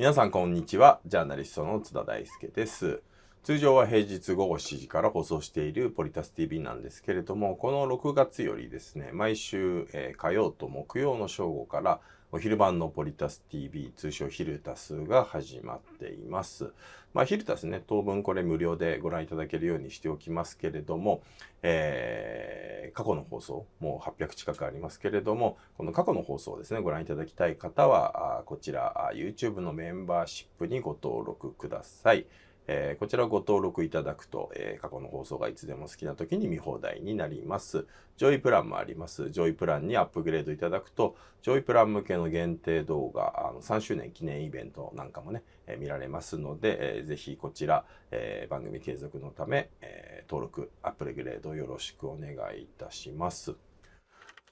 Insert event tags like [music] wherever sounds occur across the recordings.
皆さんこんにちは。ジャーナリストの津田大輔です。通常は平日午後7時から放送しているポリタス TV なんですけれども、この6月よりですね、毎週、えー、火曜と木曜の正午からお昼版のポリタス TV 通称ヒルタスが始まっています。まあ、ヒルタスね当分これ無料でご覧いただけるようにしておきますけれども、えー、過去の放送もう800近くありますけれどもこの過去の放送ですねご覧いただきたい方はこちら YouTube のメンバーシップにご登録ください。えー、こちらをご登録いただくと、えー、過去の放送がいつでも好きな時に見放題になります。上位プランもあります。上位プランにアップグレードいただくと、上位プラン向けの限定動画、あの3周年記念イベントなんかもね、えー、見られますので、えー、ぜひこちら、え番組継続のため、え登録、アップグレードよろしくお願いいたします。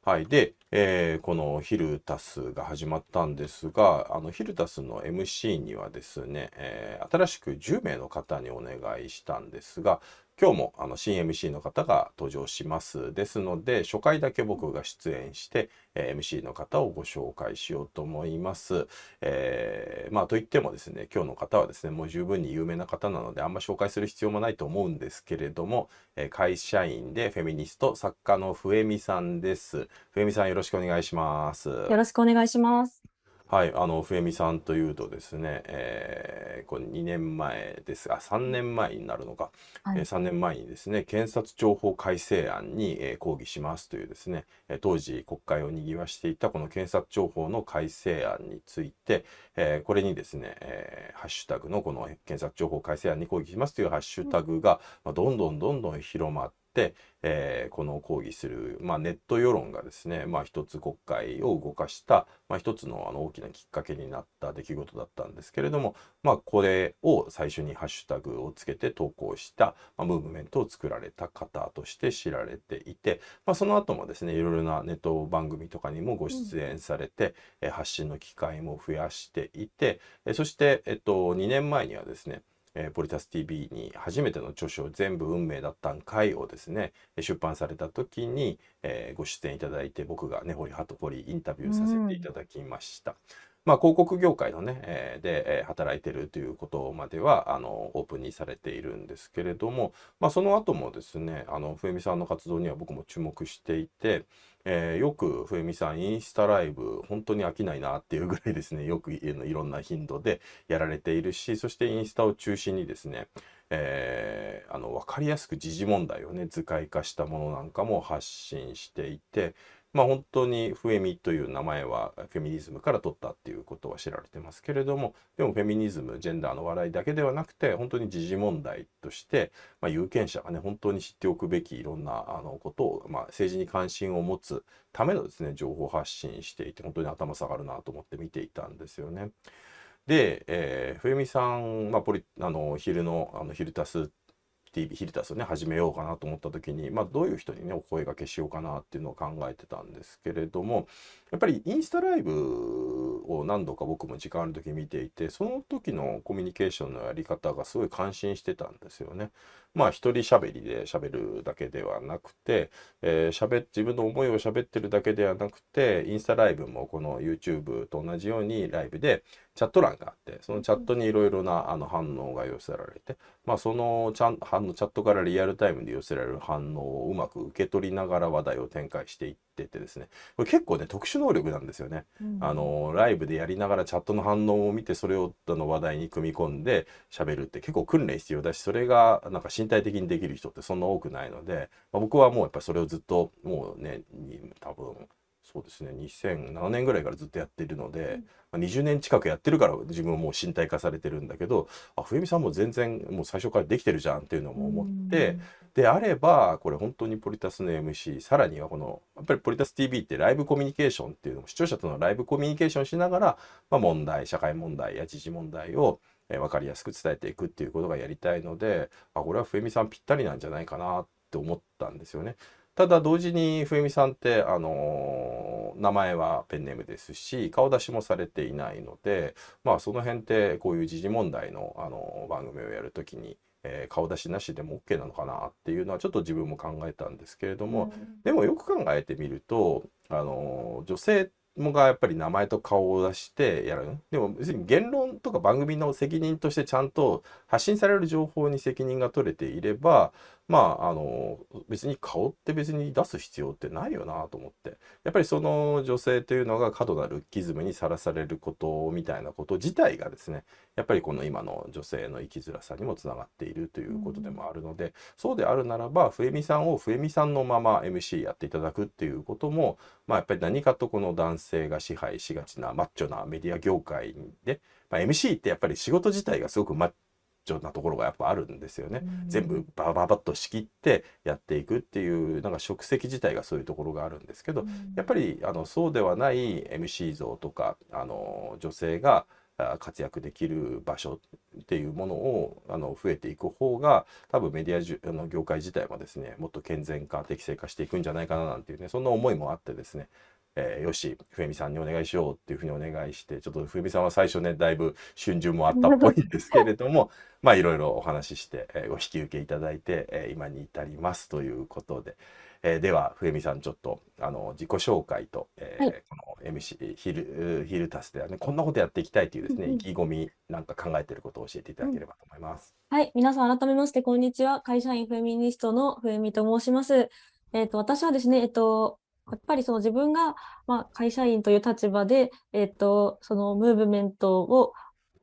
はい。で、えー、このヒルタスが始まったんですが、あのヒルタスの MC にはですね、えー、新しく10名の方にお願いしたんですが、今日もあの新 MC の方が登場しますですので初回だけ僕が出演して、えー、MC の方をご紹介しようと思います。えー、まあといってもですね今日の方はですねもう十分に有名な方なのであんま紹介する必要もないと思うんですけれども、えー、会社員でフェミニスト作家の笛美さんです。ふえみさんよろしくお願いします。よろしくお願いします。はい、あの、笛みさんというとですね、えー、これ2年前ですが、3年前になるのか、はい、えー、3年前にですね、検察庁法改正案に、えー、抗議しますというですね、え当時国会を賑わしていたこの検察庁法の改正案について、えこれにですね、えハッシュタグのこの検察庁法改正案に抗議しますというハッシュタグが、まあ、どんどんどんどん広まって、、えー、この抗議する、まあ、ネット世論がですね、まあ、一つ国会を動かした、まあ、一つのあの大きなきっかけになった出来事だったんですけれども、まあ、これを最初にハッシュタグをつけて投稿した、まあ、ムーブメントを作られた方として知られていて、まあ、その後もですねいろいろなネット番組とかにもご出演されて、うん、発信の機会も増やしていてそして、えっと、2年前にはですねえー、ポリタス TV に初めての著書「全部運命だったんかい」をですね出版された時に、えー、ご出演いただいて僕がね、堀り葉と掘りインタビューさせていただきました。うんまあ、広告業界のね、えで、え働いてるということまではあのオープンにされているんですけれども、まあ、その後もですねあの冬美さんの活動には僕も注目していて、えー、よく冬美さんインスタライブ本当に飽きないなっていうぐらいですね [laughs] よくいろんな頻度でやられているしそしてインスタを中心にですね、えー、あの分かりやすく時事問題をね図解化したものなんかも発信していてまあ、本当にフェミという名前はフェミニズムから取ったっていうことは知られてますけれどもでもフェミニズムジェンダーの笑いだけではなくて本当に時事問題として、まあ、有権者がね本当に知っておくべきいろんなあのことを、まあ、政治に関心を持つためのですね情報発信していて本当に頭下がるなと思って見ていたんですよね。で、えー、冬美さん、まあ、ポリあの昼のあの昼タスヒリタスをね始めようかなと思った時に、まあ、どういう人にねお声がけしようかなっていうのを考えてたんですけれどもやっぱりインスタライブを何度か僕も時間ある時見ていてその時のコミュニケーションのやり方がすごい感心してたんですよね。まあ一人喋りで喋るだけではなくて、えー、自分の思いを喋ってるだけではなくてインスタライブもこの YouTube と同じようにライブでチャット欄があってそのチャットにいろいろなあの反応が寄せられて、まあ、そのちゃん反のチャットからリアルタイムで寄せられる反応をうまく受け取りながら話題を展開していっててですねこれ結構ね特殊能力なんですよね、うん、あのライブでやりながらチャットの反応を見てそれをあの話題に組み込んで喋るって結構訓練必要だしそれがなんか身体的にできる人ってそんな多くないので、まあ、僕はもうやっぱそれをずっともうね多分そうですね2007年ぐらいからずっとやっているので、うん、20年近くやってるから自分はもう身体化されてるんだけどあ冬美さんも全然もう最初からできてるじゃんっていうのも思って、うん、であればこれ本当にポリタスの MC さらにはこのやっぱりポリタス TV ってライブコミュニケーションっていうのも視聴者とのライブコミュニケーションしながら、まあ、問題社会問題や時事問題をえー、分かりやすく伝えていくっていうことがやりたいのであこれは冬美さんぴったりなんじゃないかなって思ったんですよね。ただ同時に冬美さんってあの名前はペンネームですし顔出しもされていないのでまあその辺ってこういう時事問題のあの番組をやるときにえー、顔出しなしでも OK なのかなっていうのはちょっと自分も考えたんですけれども、うん、でもよく考えてみるとあの女性もがやっぱり名前と顔を出してやるでも別に言論とか番組の責任としてちゃんと発信される情報に責任が取れていればまあ、あの、別に顔って別に出す必要ってないよなと思って。やっぱりその女性というのが過度なルッキズムにさらされることみたいなこと自体がですね、やっぱりこの今の女性の生きづらさにもつながっているということでもあるので、うん、そうであるならば、ふえみさんをふえみさんのまま MC やっていただくっていうことも、まあやっぱり何かとこの男性が支配しがちなマッチョなメディア業界で、まあ、MC ってやっぱり仕事自体がすごくマッチ要なところがやっぱあるんですよね。全部バババッと仕切ってやっていくっていうなんか職責自体がそういうところがあるんですけど、やっぱりあのそうではない MC 像とかあの女性が活躍できる場所っていうものをあの増えていく方が多分メディアじあの業界自体もですねもっと健全化適正化していくんじゃないかななんていうねそんな思いもあってですねえー、よしふえみさんにお願いしようっていうふうにお願いしてちょっとふえみさんは最初ねだいぶ春秋もあったっぽいんですけれども [laughs] まあいろいろお話しして、えー、お引き受けいただいて、えー、今に至りますということで。えー、ではふえみさんちょっとあの自己紹介と、えー、はい、この MC ヒルヒルタスではねこんなことやっていきたいというですね、意気込みなんか考えてることを教えていただければと思います。うん、はい皆さん改めましてこんにちは会社員フェミニストのえみと申します。えっ、ー、と私はですねえっ、ー、とやっぱりその自分が、まあ、会社員という立場で、えっ、ー、と、そのムーブメントを、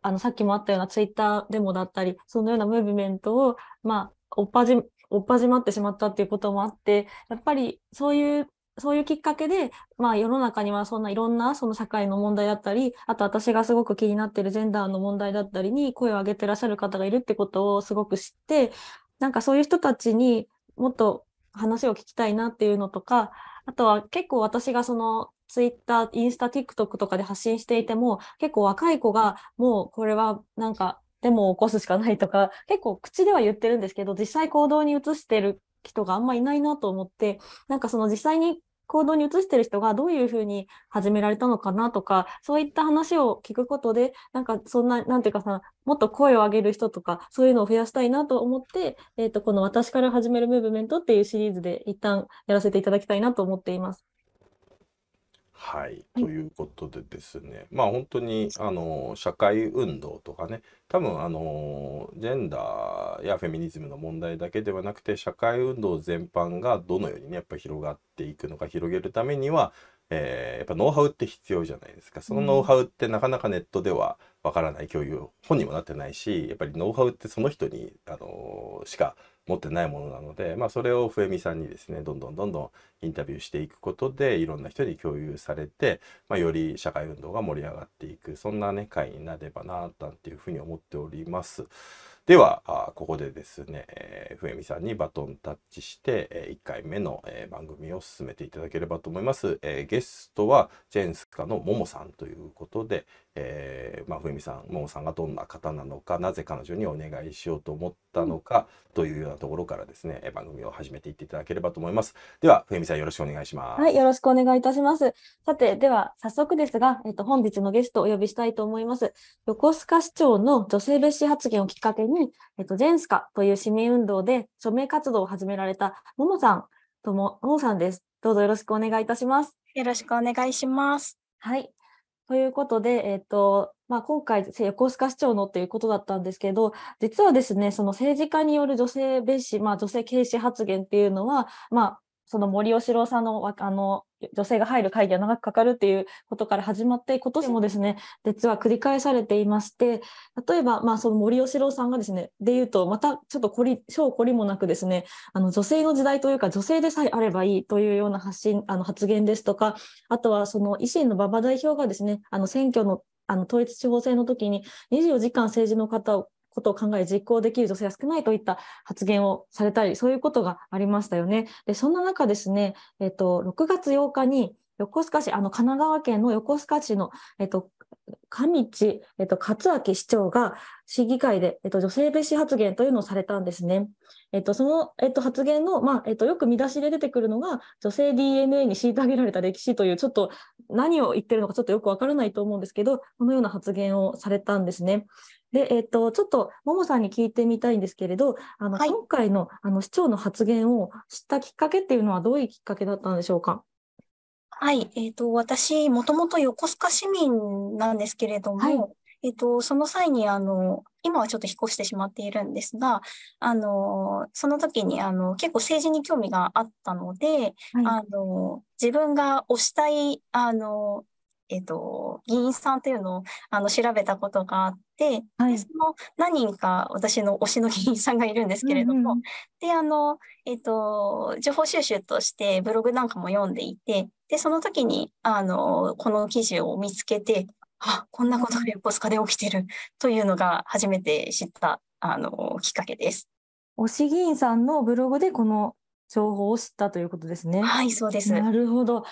あの、さっきもあったようなツイッターデモだったり、そのようなムーブメントを、まあ、追っ始追っ始まってしまったっていうこともあって、やっぱりそういうそういうきっかけで、まあ世の中にはそんないろんなその社会の問題だったり、あと私がすごく気になってるジェンダーの問題だったりに声を上げてらっしゃる方がいるってことをすごく知って、なんかそういう人たちにもっと話を聞きたいなっていうのとか、あとは結構私がそのツイッター、インスタ、ティックトックとかで発信していても、結構若い子がもうこれはなんかデモを起こすしかないとか、[laughs] 結構口では言ってるんですけど、実際行動に移してる人があんまいないなと思って、なんかその実際に行動に移してる人がどういうふうに始められたのかなとか、そういった話を聞くことで、なんかそんな、なんていうかさ、もっと声を上げる人とか、そういうのを増やしたいなと思って、えっ、ー、と、この私から始めるムーブメントっていうシリーズで一旦やらせていただきたいなと思っています。はい、ということでですね、まあ本当にあの社会運動とかね多分あのジェンダーやフェミニズムの問題だけではなくて社会運動全般がどのようにねやっぱ広がっていくのか広げるためには、えー、やっぱノウハウって必要じゃないですかそのノウハウってなかなかネットではわからない共有本にもなってないしやっぱりノウハウってその人にあのしか持ってないものなので、まあ、それを笛見さんにですねどんどんどんどんインタビューしていくことでいろんな人に共有されて、まあ、より社会運動が盛り上がっていくそんなね会になればななんていうふうに思っております。ではここでですね、ふえみさんにバトンタッチして、え1回目の、番組を進めていただければと思います、ゲストはジェンスカのももさんということで、えーまあ、ふえみさんももさんがどんな方なのかなぜ彼女にお願いしようと思っったのかというようなところからですね番組を始めていっていただければと思いますではふ冬みさんよろしくお願いしますはいよろしくお願いいたしますさてでは早速ですがえっと本日のゲストをお呼びしたいと思います横須賀市長の女性蔑視発言をきっかけにえっとジェンスカという市民運動で署名活動を始められたももさんともももさんですどうぞよろしくお願いいたしますよろしくお願いしますはいということで、えっ、と、まあ、今回、横須賀市長のっていうことだったんですけど、実はですね、その政治家による女性蔑視、まあ、女性軽視発言っていうのは、まあ、その森喜朗さんのあの女性が入る会議が長くかかるっていうことから始まって、今年もですね、実は繰り返されていまして、例えば、まあ、その森喜朗さんがですね、で言うと、またちょっとこり、小こりもなくですね、あの女性の時代というか、女性でさえあればいいというような発信、あの発言ですとか、あとはその維新の馬場代表がですね、あの選挙のあの統一地方選の時に24時間政治の方をことを考え実行できる女性は少ないといった発言をされたりそういうことがありましたよね。でそんな中ですね、えっと、6月8日に横須賀市あの神奈川県の横須賀市の、えっと、上地、えっと、勝明市長が市議会で、えっと、女性蔑視発言というのをされたんですね。えっと、その、えっと、発言の、まあえっと、よく見出しで出てくるのが女性 DNA に虐げられた歴史というちょっと何を言ってるのかちょっとよくわからないと思うんですけどこのような発言をされたんですね。で、えっと、ちょっとももさんに聞いてみたいんですけれどあの、はい、今回のあの市長の発言を知ったきっかけっていうのはどういうきっかけだったんでしょうか。はい、えっ、と、私、もともと横須賀市民なんですけれども、はい、えっ、と、その際に、あの、今はちょっと引っ越してしまっているんですが、あの、その時に、あの、結構政治に興味があったので、あの、自分が推したい、あの、えっ、と、議員さんというのをあの調べたことがあって、はい、その何人か私の推しの議員さんがいるんですけれども、うんうん、で、あの、えっ、と、情報収集としてブログなんかも読んでいて、で、その時に、あの、この記事を見つけて、あ、こんなことが横須賀で起きてるというのが初めて知った、あの、きっかけです。推し議員さんのブログでこの情報を知ったということですね。はい、そうです。なるほど。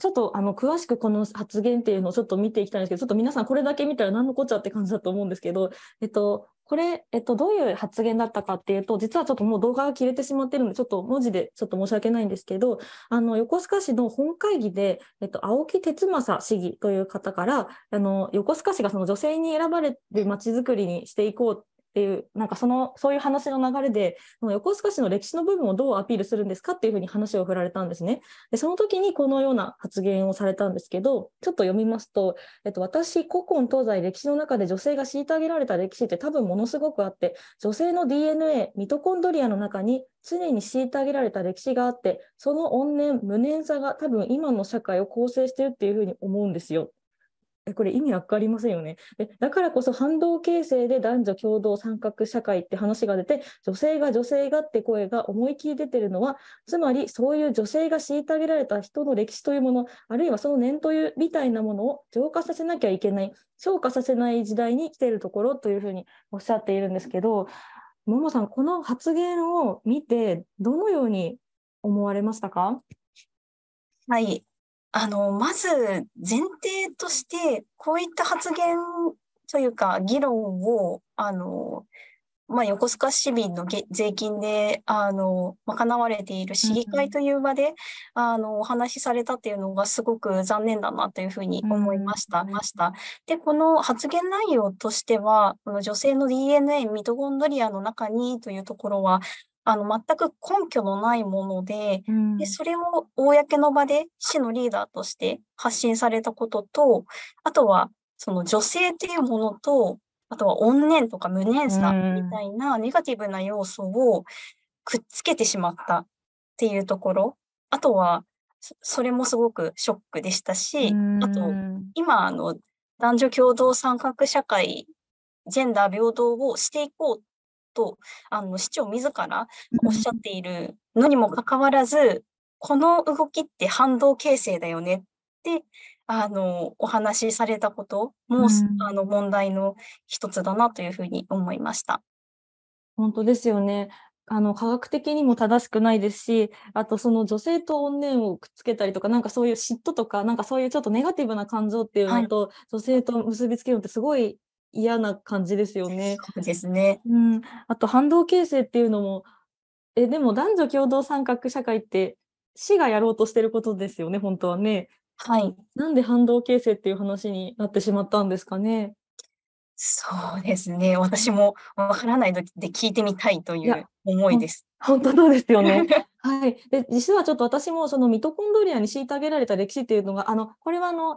ちょっとあの詳しくこの発言っていうのをちょっと見ていきたいんですけど、ちょっと皆さんこれだけ見たら何のこっちゃって感じだと思うんですけど、[laughs] えっと、これ、えっと、どういう発言だったかっていうと、実はちょっともう動画が切れてしまってるので、ちょっと文字でちょっと申し訳ないんですけど、あの、横須賀市の本会議で、えっと、青木哲正市議という方から、あの、横須賀市がその女性に選ばれる街づくりにしていこうっていうなんかそのそういう話の流れで横須賀市の歴史の部分をどうアピールするんですかっていうふうに話を振られたんですね。でその時にこのような発言をされたんですけどちょっと読みますと、えっと、私古今東西歴史の中で女性が虐げられた歴史って多分ものすごくあって女性の DNA ミトコンドリアの中に常に虐げられた歴史があってその怨念無念さが多分今の社会を構成してるっていうふうに思うんですよ。これ意味わかりませんよね。でだからこそ反動形成で男女共同参画社会って話が出て女性が女性がって声が思い切り出てるのはつまりそういう女性が虐げられた人の歴史というものあるいはその念というみたいなものを浄化させなきゃいけない消化させない時代に来ているところというふうにおっしゃっているんですけどももさんこの発言を見てどのように思われましたかはいあの、まず前提として、こういった発言というか、議論を、あの、まあ、横須賀市民の税金で、あの、賄われている市議会という場で、うん、あの、お話しされたっていうのがすごく残念だなというふうに思いました。うん、ました。で、この発言内容としては、この女性の DNA、ミトコンドリアの中にというところは、あの、全く根拠のないもので、うん、で、それを公の場で市のリーダーとして発信されたことと、あとは、その女性っていうものと、あとは怨念とか無念さみたいなネガティブな要素をくっつけてしまったっていうところ、あとは、それもすごくショックでしたし、あと、今、あの、男女共同参画社会、ジェンダー平等をしていこうっとあの市長自らおっしゃっているのにもかかわらず、この動きって反動形成だよねってあのお話しされたことも、あの問題の一つだなというふうに思いました。本当ですよね。あの科学的にも正しくないですし、あとその女性と怨念をくっつけたりとか、なんかそういう嫉妬とか、なんかそういうちょっとネガティブな感情っていうのと、はい、女性と結びつけるのってすごい嫌な感じですよね。そうですね、うん、あと反動形成っていうのもえでも男女共同参画社会って市がやろうとしてることですよね本当はね。はい、なんで反動形成っていう話になってしまったんですかね。そうですね。私もわからない時で聞いてみたいという思いです。本当そうですよね。[laughs] はい。で、実はちょっと私もそのミトコンドリアに虐げられた歴史っていうのが、あの、これはあの、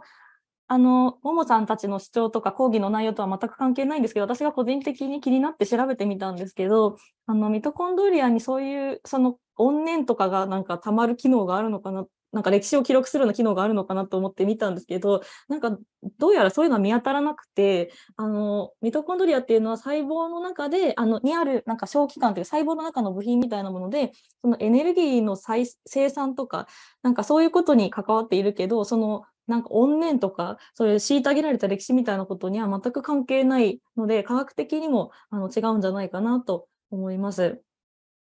あの、ももさんたちの主張とか講義の内容とは全く関係ないんですけど、私が個人的に気になって調べてみたんですけど、あの、ミトコンドリアにそういう、その、怨念とかがなんか溜まる機能があるのかな、なんか歴史を記録するような機能があるのかなと思ってみたんですけど、なんかどうやらそういうのは見当たらなくて、あの、ミトコンドリアっていうのは細胞の中で、あの、にあるなんか小器官という細胞の中の部品みたいなもので、そのエネルギーの再生産とか、なんかそういうことに関わっているけど、そのなんか怨念とか、そういう虐げられた歴史みたいなことには全く関係ないので、科学的にもあの違うんじゃないかなと思います。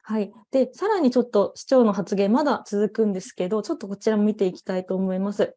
はい。で、さらにちょっと市長の発言、まだ続くんですけど、ちょっとこちらも見ていきたいと思います。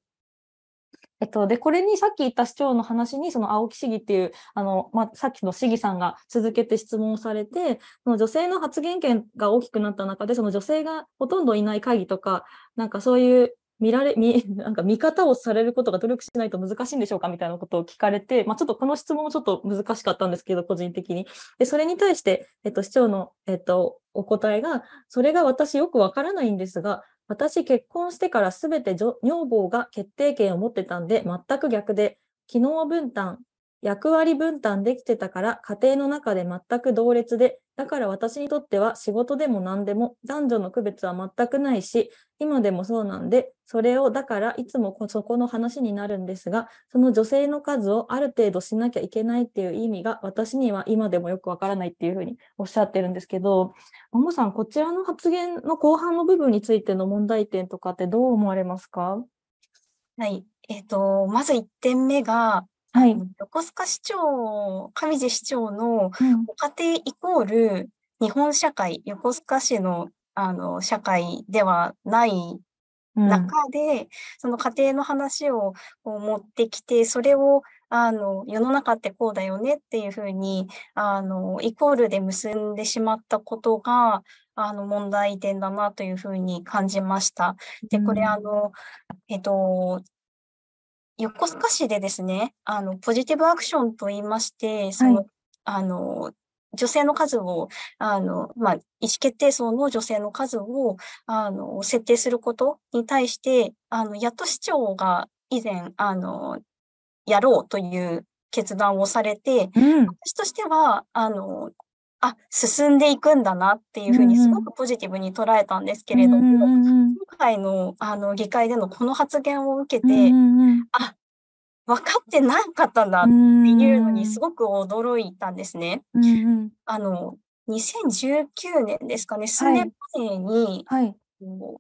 えっと、で、これにさっき言った市長の話に、その青木市議っていう、あの、まあ、さっきの市議さんが続けて質問されて、その女性の発言権が大きくなった中で、その女性がほとんどいない会議とか、なんかそういう見られ、見、[laughs] なんか見方をされることが努力しないと難しいんでしょうかみたいなことを聞かれて、まあ、ちょっとこの質問もちょっと難しかったんですけど、個人的に。で、それに対して、えっと、市長の、えっと、お答えが、それが私よくわからないんですが、私結婚してからすべて女女房が決定権を持ってたんで、全く逆で、機能分担、役割分担できてたから家庭の中で全く同列で、だから私にとっては仕事でも何でも男女の区別は全くないし、今でもそうなんで、それをだからいつもそこの話になるんですが、その女性の数をある程度しなきゃいけないっていう意味が私には今でもよくわからないっていうふうにおっしゃってるんですけど、ももさん、こちらの発言の後半の部分についての問題点とかってどう思われますかはい。えっ、と、まず1点目が、はい。横須賀市長、上地市長のご家庭イコール、日本社会、横須賀市の、あの、社会ではないう中ん。で、その家庭の話をこう持ってきて、それを、あの、世の中ってこうだよねっていう風に、あの、イコールで結んでしまったことが、あの、問題点だなという風に感じました。で、これ、あの、えっと横須賀市でですね、あの、ポジティブアクションと言いまして、その、はい、あの、女性の数を、あの、まあ、意思決定層の女性の数を、あの、設定することに対して、あの、やっと市長が以前、あの、やろうという決断をされて、うん、私としては、あの、あ進んでいくんだなっていうふうにすごくポジティブに捉えたんですけれども、今回のあの議会でのこの発言を受けて、あ分かってなかったんだっていうのにすごく驚いたんですね。あの2019年ですかね、数年前に、はいはい、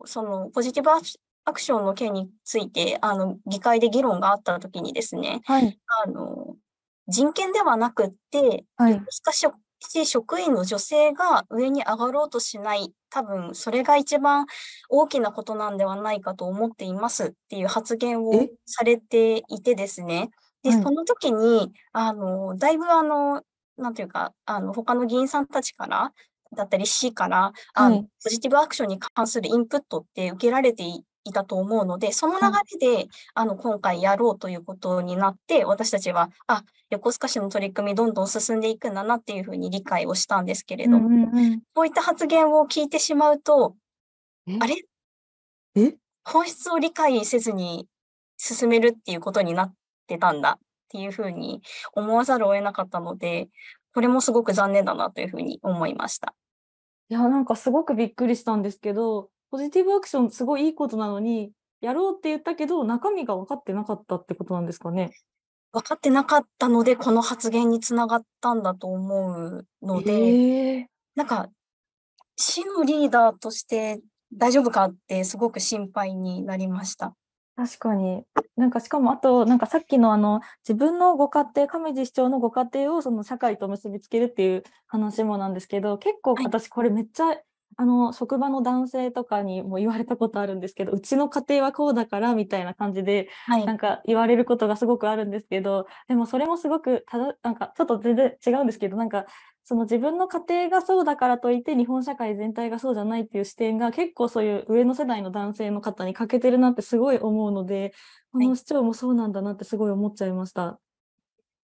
そのポジティブアクションの件について、あの議会で議論があった時にですね、はい、あの人権ではなくって、はい、しし、職員の女性が上に上がろうとしない、多分それが一番大きなことなんではないかと思っていますっていう発言をされていてですね。で、その時に、あの、だいぶあの、なんていうか、あの、他の議員さんたちから、だったり C から、あの、ポジティブアクションに関するインプットって受けられていいたと思うので、その流れで、あの、今回やろうということになって、私たちは、あ、横須賀市の取り組みどんどん進んでいくんだなっていうふうに理解をしたんですけれども、うんううん、こういった発言を聞いてしまうと、あれえ本質を理解せずに進めるっていうことになってたんだっていうふうに思わざるを得なかったので、これもすごく残念だなというふうに思いました。いや、なんかすごくびっくりしたんですけど、ポジティブアクションすごいいいことなのに、やろうって言ったけど、中身が分かってなかったってことなんですかね。分かってなかったので、この発言につながったんだと思うので、なんか、市のリーダーとして大丈夫かってすごく心配になりました。確かに。なんかしかもあと、なんかさっきのあの、自分のご家庭、亀治市長のご家庭をその社会と結びつけるっていう話もなんですけど、結構私これめっちゃあの職場の男性とかにも言われたことあるんですけどうちの家庭はこうだからみたいな感じで、はい、なんか言われることがすごくあるんですけどでもそれもすごくただなんかちょっと全然違うんですけどなんかその自分の家庭がそうだからといって日本社会全体がそうじゃないっていう視点が結構そういう上の世代の男性の方に欠けてるなってすごい思うのでこの市長もそうなんだなってすごい思っちゃいました。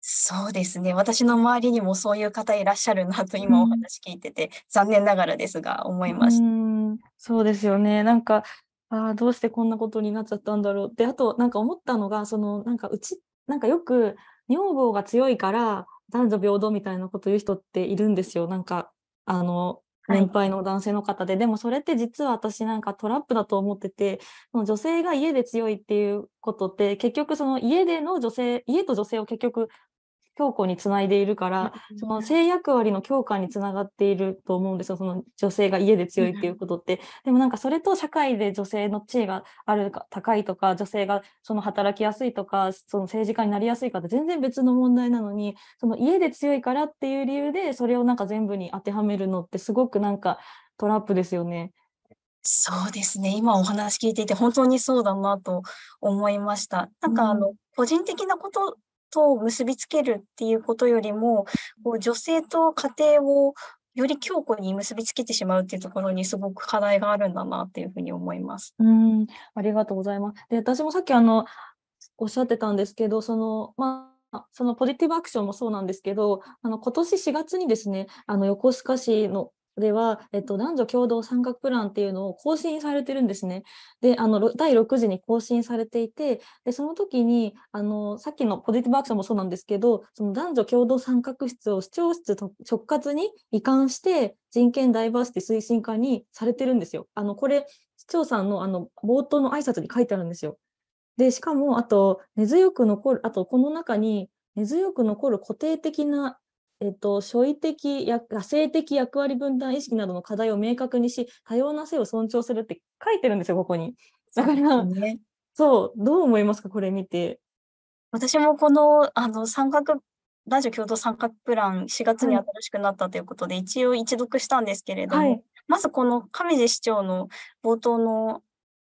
そうですね。私の周りにもそういう方いらっしゃるなと今お話聞いてて、うん、残念ながらですが思いました。うそうですよね。なんか、あどうしてこんなことになっちゃったんだろうって、あとなんか思ったのが、そのなんかうち、なんかよく女房が強いから男女平等みたいなこと言う人っているんですよ。なんか、あの、年配の男性の方で、はい、でもそれって実は私なんかトラップだと思ってて、その女性が家で強いっていうことって、結局その家での女性、家と女性を結局強固につないでいるから、その性役割の強化につながっていると思うんですよその女性が家で強いっていうことって。でもなんかそれと社会で女性の地位があるか高いとか女性がその働きやすいとかその政治家になりやすいかって全然別の問題なのにその家で強いからっていう理由でそれをなんか全部に当てはめるのってすごくなんかトラップですよね。そうですね。今お話聞いていて本当にそうだなと思いました。なんかあの、うん、個人的なことと結びつけるっていうことよりも、こう女性と家庭をより強固に結びつけてしまうっていうところにすごく課題があるんだなっていうふうに思います。うん、ありがとうございます。で、私もさっきあのおっしゃってたんですけど、そのまあそのポジティブアクションもそうなんですけど、あの今年4月にですね、あの横須賀市のでは、えっと、男女共同参画プランっていうのを更新されてるんですね。で、あの、第6次に更新されていて、で、その時に、あの、さっきのポジティブアクションもそうなんですけど、その男女共同参画室を市長室と直轄に移管して、人権ダイバーシティ推進課にされてるんですよ。あの、これ、市長さんの、あの、冒頭の挨拶に書いてあるんですよ。で、しかも、あと、根強く残る、あと、この中に、根強く残る固定的なえっと、所位的や野生的役割分担意識などの課題を明確にし多様な性を尊重するって書いてるんですよここに。だから、ね、そうどう思いますかこれ見て。私もこのあの三角男女共同参画プラン4月に新しくなったということで、はい、一応一読したんですけれども、はい、まずこの上地市長の冒頭の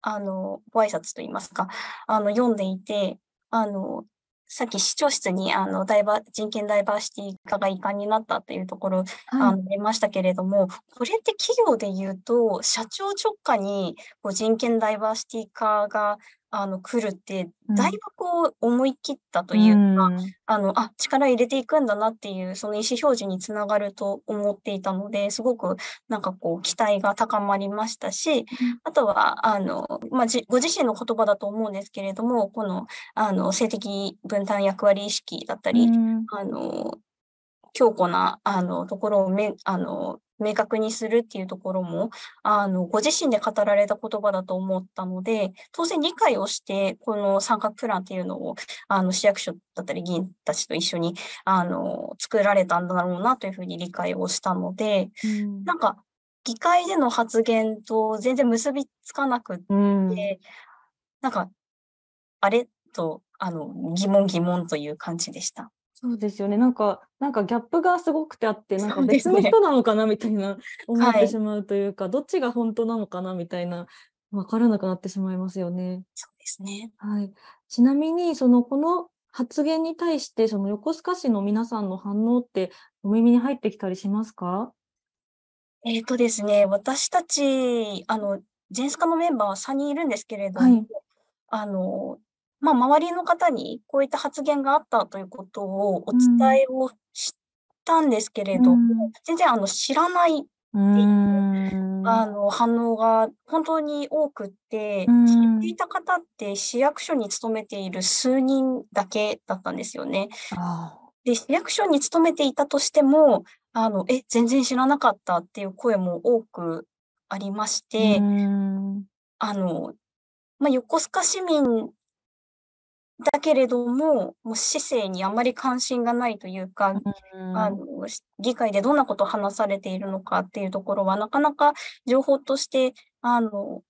あのご挨拶といいますかあの読んでいてあのさっき市長室にあのダイバ人権ダイバーシティ化が遺憾になったというところ、はい、あり出ましたけれども、これって企業で言うと、社長直下にこう人権ダイバーシティ化があの、来るって、だいぶこう、思い切ったというか、うん、あの、あ、力入れていくんだなっていう、その意思表示につながると思っていたので、すごく、なんかこう、期待が高まりましたし、あとは、あの、まあ、ご自身の言葉だと思うんですけれども、この、あの、性的分担役割意識だったり、うん、あの、強固な、あの、ところをめ、あの、明確にするっていうところも、あの、ご自身で語られた言葉だと思ったので、当然理解をして、この三角プランっていうのを、あの、市役所だったり議員たちと一緒に、あの、作られたんだろうなというふうに理解をしたので、うん、なんか、議会での発言と全然結びつかなくって、うん、なんか、あれと、あの、疑問疑問という感じでした。そうですよね。なんか、なんかギャップがすごくてあって、なんか別の人なのかなみたいな [laughs] 思ってしまうというか、はい、どっちが本当なのかなみたいな、わからなくなってしまいますよね。そうですね。[laughs] はい。ちなみに、その、この発言に対して、その横須賀市の皆さんの反応って、お耳に入ってきたりしますかえっ、とですね、私たち、あの、ジェンスカのメンバーは3人いるんですけれども、はい、あの、まあ、周りの方にこういった発言があったということをお伝えをしたんですけれども、うん、全然あの知らないっていう、うあの反応が本当に多くって、知っていた方って市役所に勤めている数人だけだったんですよね。で市役所に勤めていたとしてもあのえ全然知らなかったっていう声も多くありましてあの、まあ、横須賀市民だけれども、もう市政にあまり関心がないというか、うん、あの議会でどんなことを話されているのかっていうところは、なかなか情報としてあの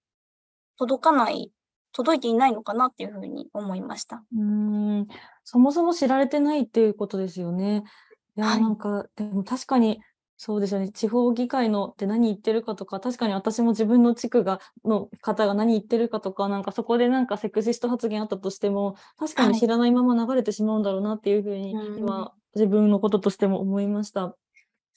届かない、届いていないのかなっていうふうに思いました。うんそもそも知られてないっていうことですよね。いや、はい、なんか、でも確かにそうですよね地方議会のって何言ってるかとか確かに私も自分の地区がの方が何言ってるかとかなんかそこでなんかセクシスト発言あったとしても確かに知らないまま流れてしまうんだろうなっていうふうに、はい、今、自分のこととしても思いました。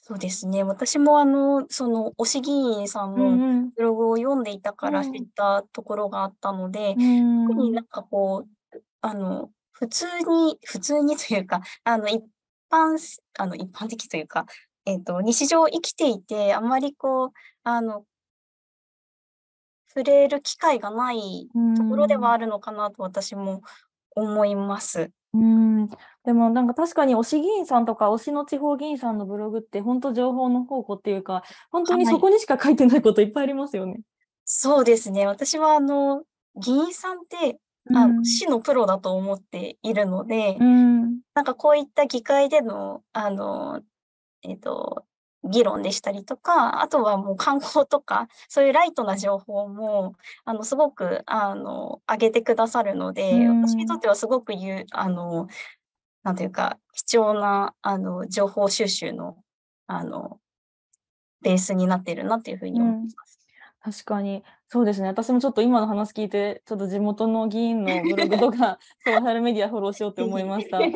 そうですね私もあのその推し議員さんのブログを読んでいたから知ったところがあったので、うんうん、特になんかこうあの普通に普通にというかあの一般あの一般的というかえっ、ー、と、日常生きていて、あまりこう、あの、触れる機会がないところではあるのかなと私も思います。うんでもなんか確かに推し議員さんとか推しの地方議員さんのブログって本当情報の宝庫っていうか本当にそこにしか書いてないこといっぱいありますよね。そうですね私はあの議員さんってあの、市のプロだと思っているので、うん、なんかこういった議会でのあのえっ、ー、と、議論でしたりとか、あとはもう観光とか、そういうライトな情報も、あの、すごく、あの、上げてくださるので、私にとってはすごくうあの、なんていうか、貴重な、あの、情報収集の、あの、ベースになっているなというふうに思います。確かにそうですね私もちょっと今の話聞いてちょっと地元の議員のブログとか [laughs] ソーシャルメディアフォローしようって思いました。[laughs]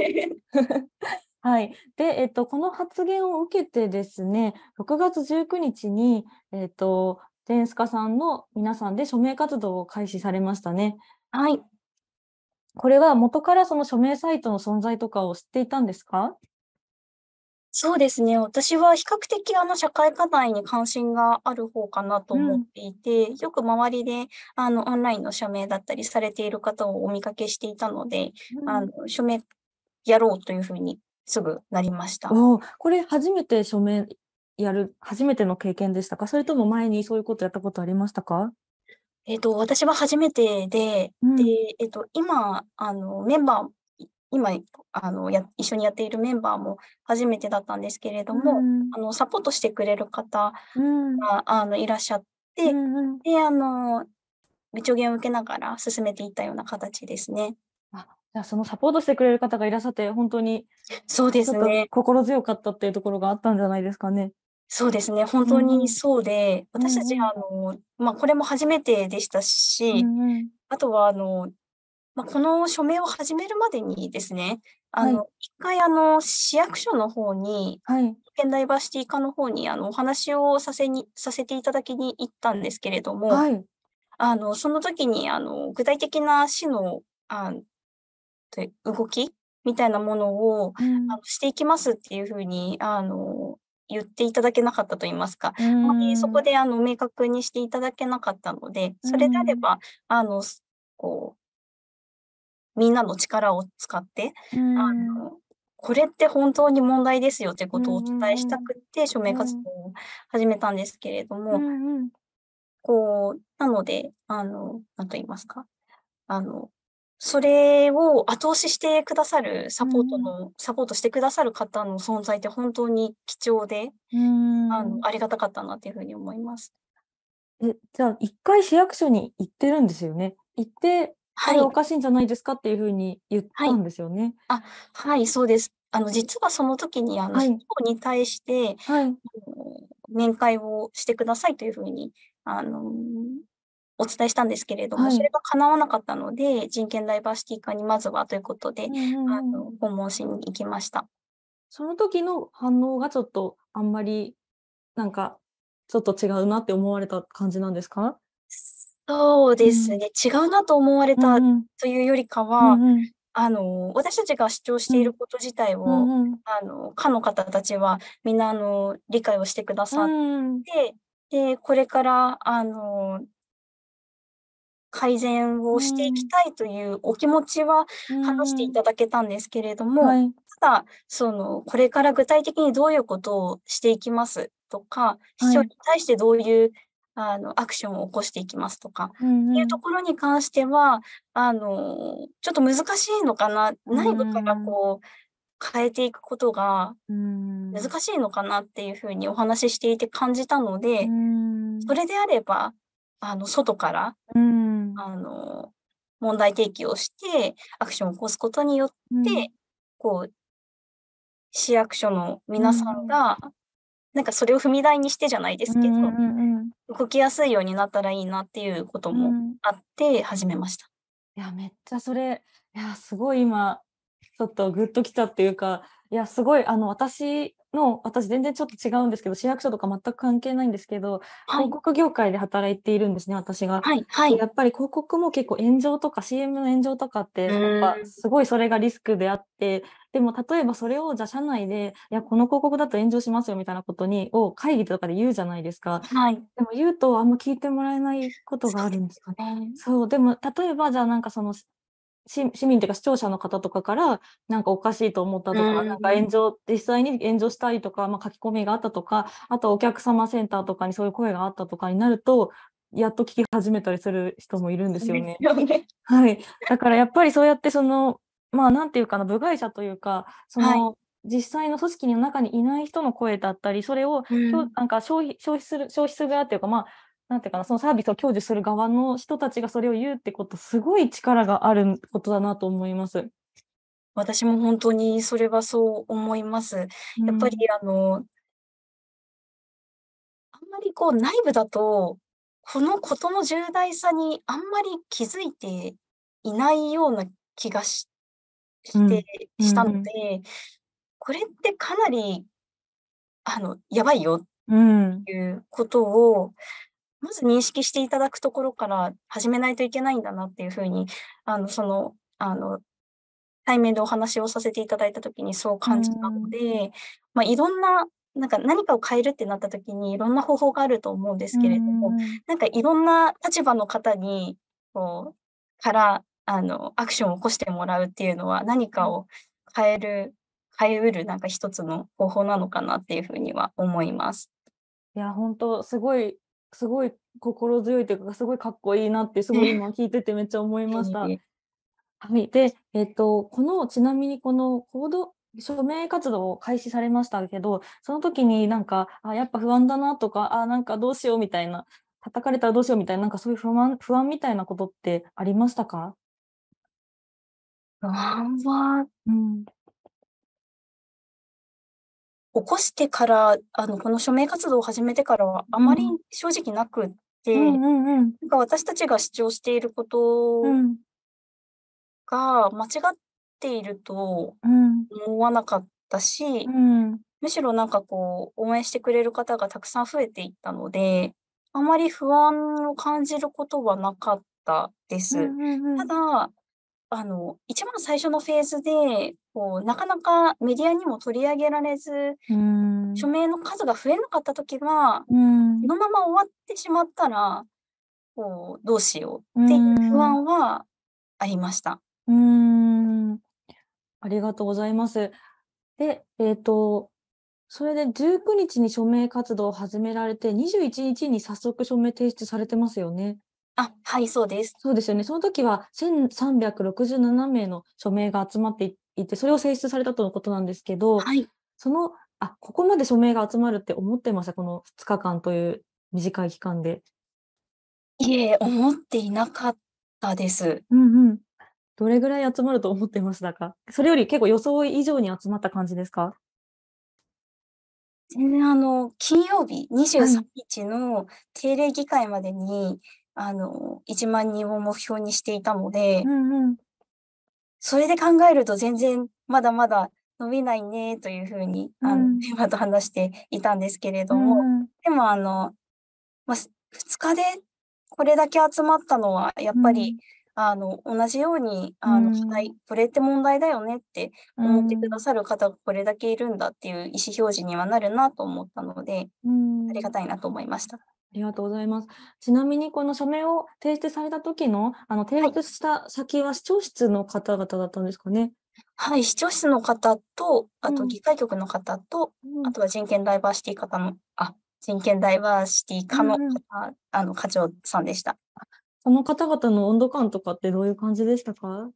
[laughs] はい。で、えっと、この発言を受けてですね、6月19日に、えっと、ゼンスカさんの皆さんで署名活動を開始されましたね。はい。これは元からその署名サイトの存在とかを知っていたんですかそうですね。私は比較的あの社会課題に関心がある方かなと思っていて、うん、よく周りであのオンラインの署名だったりされている方をお見かけしていたので、うん、あの署名やろうというふうにすぐなりました。おこれ初めて署名やる初めての経験でしたかそれとも前にそういうことやったことありましたかえっ、と、私は初めてで、うん、で、えっ、と、今、あの、メンバー、今、あのや、一緒にやっているメンバーも初めてだったんですけれども、うん、あの、サポートしてくれる方が、うん、あの、いらっしゃって、うんうん、で、あの、部長言を受けながら進めていったような形ですね。じゃあそのサポートしてくれる方がいらっしゃって本当にそうですね心強かったっていうところがあったんじゃないですかね。そうですね本当にそうで、うん、私たちあの、まあ、これも初めてでしたし、うんうん、あとはあの、まあ、この署名を始めるまでにですねあの、はい、一回あの市役所の方に、はい、ダイバーシティ課の方にあのお話をさせにさせていただきに行ったんですけれども、はい、あのその時にあの具体的な市のあって動きみたいなものを、うん、あのしていきますっていうふうにあの言っていただけなかったと言いますか、うん、そこであの明確にしていただけなかったのでそれであれば、あのこうみんなの力を使って、あのこれって本当に問題ですよということをお伝えしたくて署名活動を始めたんですけれども、こうなのであの何と言いますかあのそれを後押ししてくださるサポートの、うん、サポートしてくださる方の存在って本当に貴重で、うん、あのありがたかったなっていうふうに思います。えじゃあ一回市役所に行ってるんですよね。行って、これおかしいんじゃないですかっていうふうに言ったんですよね。はい、あはいそうです。あの実はその時にあの、はい、に対して、はい、面会をしてくださいというふうにあのお伝えしたんですけれども、はい、それが叶わなかったので、人権ダイバーシティ化にまずはということで、うん、あの訪問しに行きました。その時の反応がちょっとあんまりなんかちょっと違うなって思われた感じなんですかそうですね、うん、違うなと思われたというよりかは、うんうん、あの私たちが主張していること自体を、うんうん、あのかの方たちはみんなあの理解をしてくださって、でこれからあの改善をしていきたいというお気持ちは話していただけたんですけれども、うんはい、ただそのこれから具体的にどういうことをしていきますとか市長に対してどういう、あのアクションを起こしていきますとか、うんうん、っていうところに関してはあのちょっと難しいのかな内部からこう、変えていくことが難しいのかなっていうふうにお話ししていて感じたので、それであればあの、外から、うん、あの、問題提起をして、アクションを起こすことによって、うん、こう、市役所の皆さんが、うん、なんかそれを踏み台にしてじゃないですけど、うんうんうん、動きやすいようになったらいいなっていうこともあって始めました。いや、めっちゃそれ、いや、すごい今、ちょっとグッときたっていうか、いや、すごい、あの、私の、私全然ちょっと違うんですけど、市役所とか全く関係ないんですけど、はい、広告業界で働いているんですね、私が。はい、はい。やっぱり広告も結構炎上とか CM の炎上とかって、やっぱすごいそれがリスクであって、でも例えばそれをじゃあ社内で、いや、この広告だと炎上しますよみたいなことに、を会議とかで言うじゃないですか。はい。でも言うとあんま聞いてもらえないことがあるんですかね。そう,、でも例えばじゃあなんかその市民というか視聴者の方とかからなんかおかしいと思ったとか,、なんか炎上実際に炎上したりとか、まあ、書き込みがあったとかあとお客様センターとかにそういう声があったとかになるとやっと聞き始めたりする人もいるんですよね。よねはい、だからやっぱりそうやってそのまあなんていうかな部外者というかその、はい実際の組織の中にいない人の声だったりそれを、うん、なんか消費消費する消費する側っていうかまあなんていうかな、そのサービスを享受する側の人たちがそれを言うってこと、すごい力があることだなと思います。私も本当にそれはそう思います。やっぱり、あの、うん、あんまりこう内部だと、このことの重大さにあんまり気づいていないような気がしして、したので、うん、これってかなり、あの、やばいよっていうことを、まず認識していただくところから始めないといけないんだなっていうふうに、あの、その、あの、対面でお話をさせていただいた時にそう感じたので、まあ、いろんななんか何かを変えるってなった時にいろんな方法があると思うんですけれども、ん、なんかいろんな立場の方にこうからあのアクションを起こしてもらうっていうのは何かを変える変えうるなんか一つの方法なのかなっていうふうには思います。いや本当すごいすごい心強いというかすごいかっこいいなってすごい今聞いててめっちゃ思いました。はい、で、えっと、このちなみにこの行動署名活動を開始されましたけどその時になんかあやっぱ不安だなとかあなんかどうしようみたいな叩かれたらどうしようみたいななんかそういう不安不安みたいなことってありましたか不安は、うん、起こしてから、あの、この署名活動を始めてからは、あまり正直なくって、うんうんうん、なんか私たちが主張していることが間違っていると思わなかったし、うんうん、むしろなんかこう、応援してくれる方がたくさん増えていったので、あまり不安を感じることはなかったです。うんうんうん、ただ、あの、一番最初のフェーズで、こう、なかなかメディアにも取り上げられず、署名の数が増えなかった時は、このまま終わってしまったら、こう、どうしようっていう不安はありました。うん。ありがとうございます。で、えっ、ー、と、それで19日に署名活動を始められて、21日に早速署名提出されてますよね。あ、はい、そうです。そうですよね。その時は1367名の署名が集まっていて、それを選出されたとのことなんですけど、はい、その、あ、ここまで署名が集まるって思ってました、この2日間という短い期間で。いえ、思っていなかったです。うんうん。どれぐらい集まると思ってましたかそれより結構予想以上に集まった感じですか全然あの金曜日23日の定例議会までにあの、1万人を目標にしていたので、うんうん、それで考えると全然まだまだ伸びないねというふうに、あの、うん、今と話していたんですけれども、うん、でもあの、まあ、2日でこれだけ集まったのは、やっぱり、うん、あの、同じように、あの、これって問題だよねって思ってくださる方がこれだけいるんだっていう意思表示にはなるなと思ったので、ありがたいなと思いました。ありがとうございます。ちなみに、この署名を提出された時の、あの、提出した先は市長室の方々だったんですかね。はい、市長室の方と、あと議会局の方と、うん、あとは人権ダイバーシティ方の、あ、人権ダイバーシティ課の方、うん、あの、課長さんでした。その方々の温度感とかってどういう感じでしたか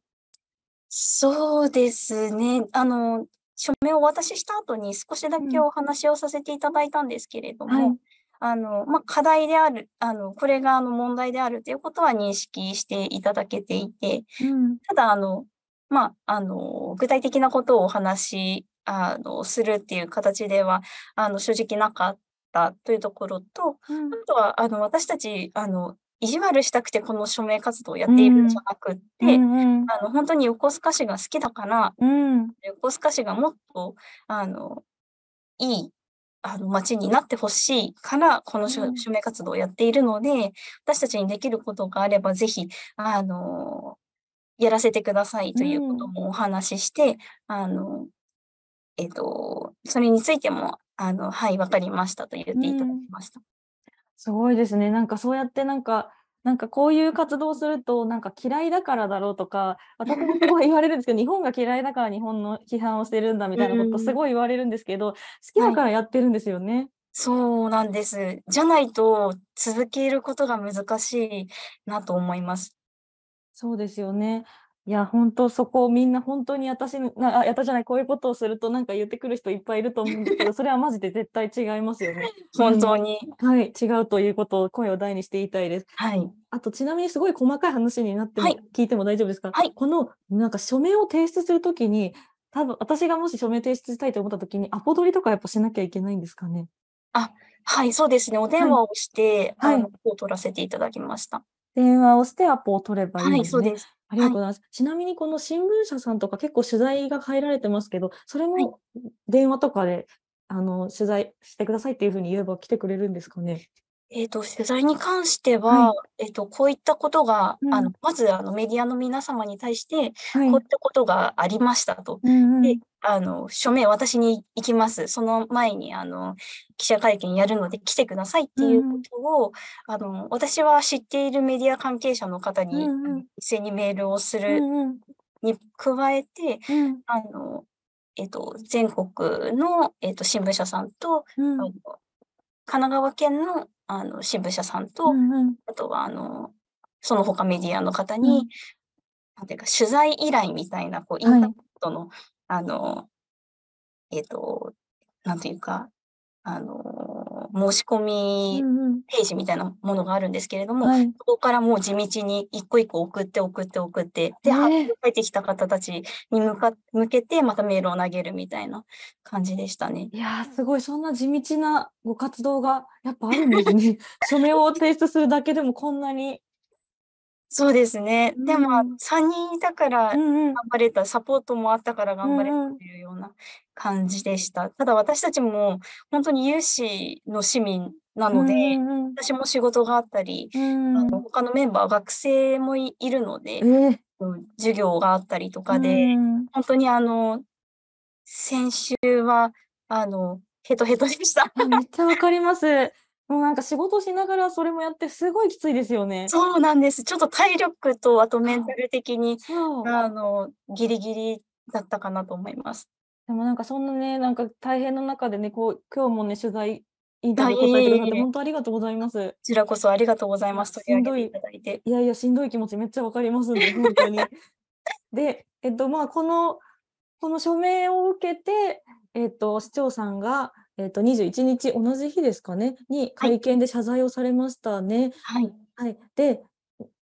そうですね。あの、署名をお渡しした後に少しだけお話をさせていただいたんですけれども、うんはいあの、まあ、課題である、あの、これがあの問題であるということは認識していただけていて、うん、ただ、あの、まあ、あの、具体的なことをお話し、あの、するっていう形では、あの、正直なかったというところと、うん、あとは、あの、私たち、あの、意地悪したくてこの署名活動をやっているんじゃなくって、うんあの本当に横須賀市が好きだから、うん、横須賀市がもっとあのいいあの町になってほしいから、この署名活動をやっているので、私たちにできることがあれば、ぜひ、あの、やらせてくださいということもお話しして、あの、えっ、と、それについても、あの、はい、わかりましたと言っていただきました。すごいですね。なんかそうやってなんかなんかこういう活動するとなんか嫌いだからだろうとか私もすごい言われるんですけど日本が嫌いだから日本の批判をしてるんだみたいなことすごい言われるんですけど、好きだからやってるんですよね。はい、そうなんです。じゃないと続けることが難しいなと思います。そうですよね。いや、本当そこをみんな本当に私あ、やったじゃない、こういうことをするとなんか言ってくる人いっぱいいると思うんですけど、それはマジで絶対違いますよね。[laughs] 本当に、うん。はい、違うということを声を大にして言いたいです。はい。あと、ちなみにすごい細かい話になっても、はい、聞いても大丈夫ですか、はい、この、なんか署名を提出するときに、多分私がもし署名提出したいと思ったときに、アポ取りとかやっぱしなきゃいけないんですかね。あ、はい、そうですね。お電話をして、はい、を取らせていただきました。電話をしてアポを取ればいいんです、ね、はい、そうです。ありがとうございます。はい、ちなみにこの新聞社さんとか結構取材が入られてますけど、それも電話とかで、はい、あの取材してくださいっていうふうに言えば来てくれるんですかね。えと、取材に関してはい。えと、こういったことが、うあの、まず、あの、メディアの皆様に対して、はこういったことがありましたと。うんうで、あの、署名私に行きます。その前に、あの、記者会見やるので来てくださいっていうことを、あの、私は知っているメディア関係者の方に、んうん。一斉にメールをするに加えて、うん。あの、えと、全国の、えと、新聞社さんと、うあの、神奈川県のあの新聞社さんと、うんうん、あとはあのその他メディアの方に、うん、なんていうか取材依頼みたいなこうインターネットの、はい、あのえっ、ー、となんていうかあの申し込みページみたいなものがあるんですけれども、うんそこからもう地道に一個一個送って送って送って、で、入ってきた方たちに向か向けてまたメールを投げるみたいな感じでしたね。いやすごい、そんな地道なご活動がやっぱあるんですね。[laughs] 署名を提出するだけでもこんなにそうですね。うん、でも、3人いたから頑張れた、うん、サポートもあったから頑張れたというような感じでした。ただ私たちも本当に有志の市民なので、うんうん、私も仕事があったり、うん、あの他のメンバー、学生もいるので、えー、授業があったりとかで、本当にあの、先週は、あの、ヘトヘトでした。めっちゃわかります。もうなんか仕事しながらそれもやってすごいきついですよね。そうなんです。ちょっと体力とあとメンタル的に、あの、ギリギリだったかなと思います。でもなんかそんなね、なんか大変な中でね、こう、今日もね、取材、いただいてくだいて、本当ありがとうございます。こちらこそありがとうございます。しんどていただいて。いやいや、しんどい気持ちめっちゃわかりますね、本当に。[laughs] で、えっと、まあ、この、この署名を受けて、えっと、市長さんが、えーと、21日、同じ日ですかね、に会見で謝罪をされましたね。はい、はい、で、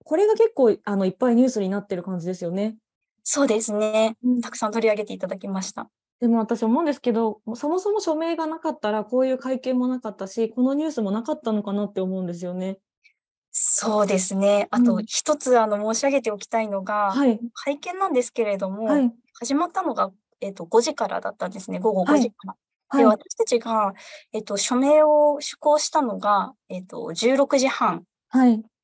これが結構あのいっぱいニュースになってる感じですよね。そうですね、たくさん取り上げていただきました。でも私思うんですけど、そもそも署名がなかったら、こういう会見もなかったし、このニュースもなかったのかなって思うんですよね。そうですね。あと一つ、あの申し上げておきたいのが、はい、会見なんですけれども、はい、始まったのがえっ、ー、と5時からだったんですね。午後5時から。で、私たちが、えと、署名を施行したのが、えっと、16時半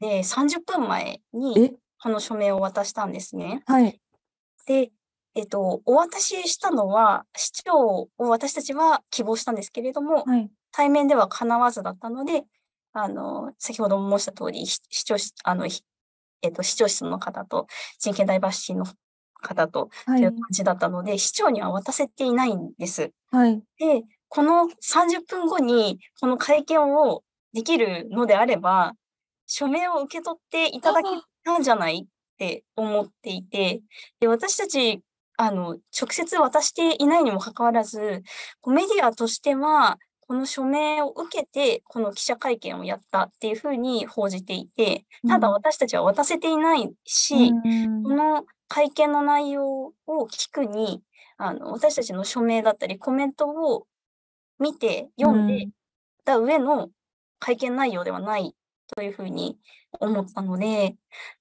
で、30分前に、この署名を渡したんですね。はい。で、えと、お渡ししたのは、市長を私たちは希望したんですけれども、はい、対面ではかなわずだったので、あの、先ほども申した通り、市長、あの、えと、市長室の方と人権ダイバーシティの方とという感じだったので、はい、市長には渡せていないんです。はい、で、この30分後にこの会見をできるのであれば、署名を受け取っていただけたんじゃないって思っていて、で私たちあの、直接渡していないにもかかわらず、メディアとしては、この署名を受けて、この記者会見をやったっていうふうに報じていて、ただ私たちは渡せていないし、うん、この会見の内容を聞くに、あの、私たちの署名だったり、コメントを見て、読んでた上の会見内容ではないというふうに思ったので、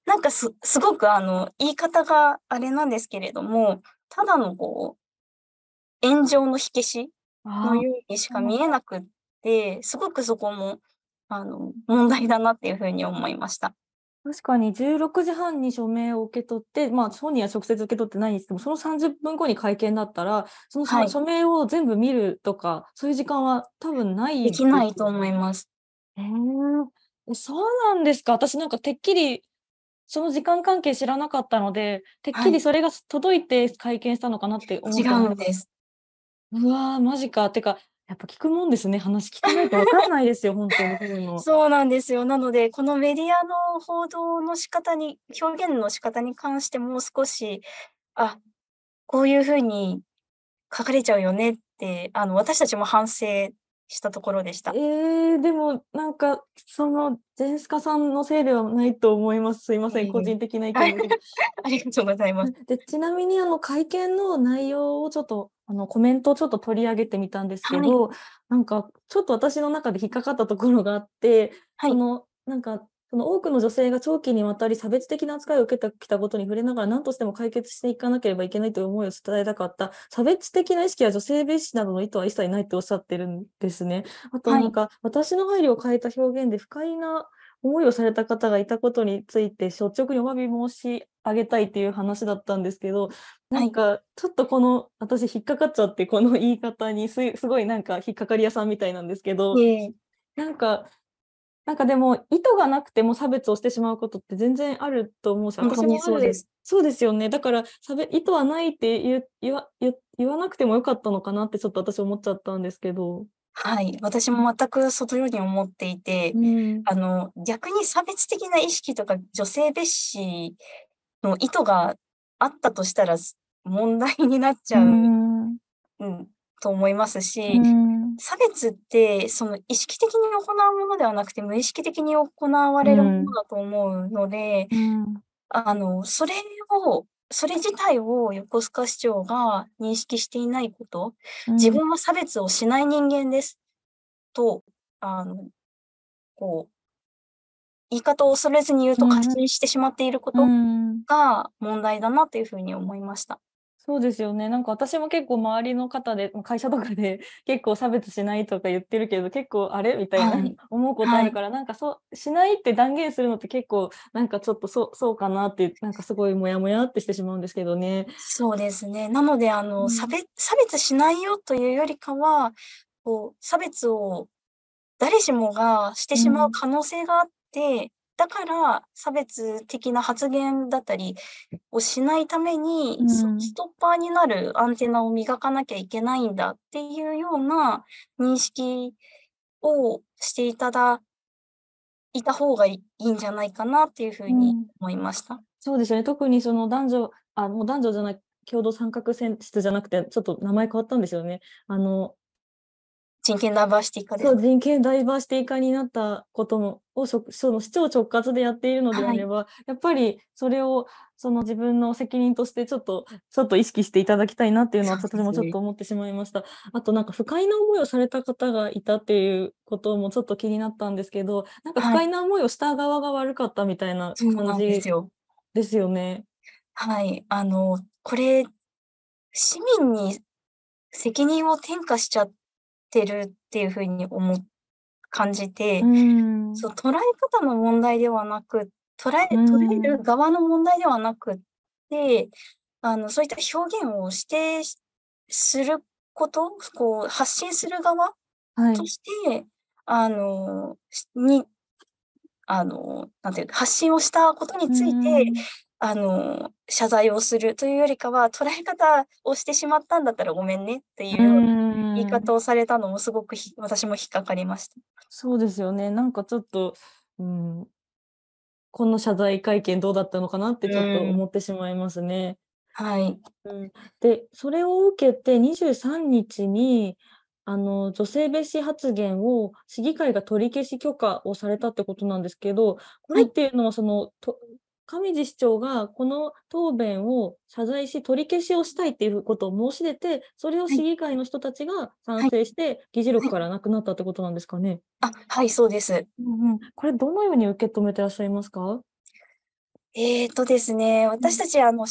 なんかす、すごくあの、言い方があれなんですけれども、ただのこう、炎上の火消しのようにしか見えなくって、すごくそこも、あの、問題だなっていうふうに思いました。確かに16時半に署名を受け取って、まあ、本人は直接受け取ってないんですけども、その30分後に会見だったら、その、署名を全部見るとか、そういう時間は多分ないできないと思います。えー、そうなんですか。私なんかてっきり、その時間関係知らなかったので、てっきりそれが届いて会見したのかなって思った、はい、違うんです。うわー、マジか。てか、やっぱ聞くもんですね。話聞かないとわかんないですよ、本当にそうなんですよ。なので、このメディアの報道の仕方に、表現の仕方に関してもう少し、あ、こういうふうに書かれちゃうよねって、あの、私たちも反省したところでした。えー、でもなんかそのジェスカさんのせいではないと思います。すいません、えー、個人的な意見で。[laughs] ありがとうございます。でちなみにあの会見の内容をちょっとあのコメントをちょっと取り上げてみたんですけど、はい、なんかちょっと私の中で引っかかったところがあって、はい、そのなんかその多くの女性が長期にわたり差別的な扱いを受けてきたことに触れながら何としても解決していかなければいけないという思いを伝えたかった差別的な意識や女性蔑視などの意図は一切ないとおっしゃってるんですね。あとなんか、はい、私の配慮を変えた表現で不快な思いをされた方がいたことについて率直にお詫び申し上げたいっていう話だったんですけどなんかちょっとこの、はい、私引っかかっちゃってこの言い方にすごいなんか引っかかり屋さんみたいなんですけど、えー、なんかなんかでも意図がなくても差別をしてしまうことって全然あると思うし、私もそうです。そうですよね。だから差別意図はないって言言わなくてもよかったのかなってちょっと私思っちゃったんですけど。はい、私も全くそのように思っていて、うん、あの逆に差別的な意識とか女性蔑視の意図があったとしたら問題になっちゃう、うん、と思いますし、うん差別ってその意識的に行うものではなくて無意識的に行われるものだと思うので、うんうん、あのそれをそれ自体を横須賀市長が認識していないこと、自分は差別をしない人間ですとあのこう言い方を恐れずに言うと過信してしまっていることが問題だなというふうに思いました。そうですよね。なんか私も結構周りの方で、会社とかで [laughs] 結構差別しないとか言ってるけど、結構あれみたいな、[laughs] 思うことあるから、はい、なんかそう、しないって断言するのって結構、なんかちょっとそう、そうかなって、なんかすごいモヤモヤってしてしまうんですけどね。そうですね。なので、あの、うん、差別、差別しないよというよりかは、こう、差別を誰しもがしてしまう可能性があって、うんだから差別的な発言だったりをしないために、うん、ストッパーになるアンテナを磨かなきゃいけないんだっていうような認識をしていただいた方がいいんじゃないかなっていうふうに思いました。うん、そうですね特にその男女あう男女じゃない共同参画室じゃなくてちょっと名前変わったんですよね。あの人権ダイバーシティ化そう人権ダイバーシティ化になったこともをその市長直轄でやっているのであれば、はい、やっぱりそれをその自分の責任としてちょっとちょっと意識していただきたいなっていうのは私もちょっと思ってしまいました。ね、あとなんか不快な思いをされた方がいたっていうこともちょっと気になったんですけどなんか不快な思いをした側が悪かったみたいな感じ、はい、ですよですよね。はいあのこれ市民に責任を転嫁しちゃっってるっていうふうに思感じて、うん、そう捉え方の問題ではなく捉え捉える側の問題ではなくって、あのそういった表現を指定することこう発信する側として、はい、あのにあのなんていう発信をしたことについて、あの謝罪をするというよりかは捉え方をしてしまったんだったらごめんねっていうような言い方をされたのもすごく私も引っかかりました。そうですよねなんかちょっと、うん、この謝罪会見どうだったのかなってちょっと思ってしまいますね。はい、うん、でそれを受けて23日にあの女性蔑視発言を市議会が取り消し許可をされたってことなんですけどこれっていうのはその、はい上地市長がこの答弁を謝罪し取り消しをしたいっていうことを申し出てそれを市議会の人たちが賛成して、議事録からなくなったってことなんですかね。はい、あはいそうです、うんうん。これどのように受け止めてらっしゃいますかえーとですね私たちあの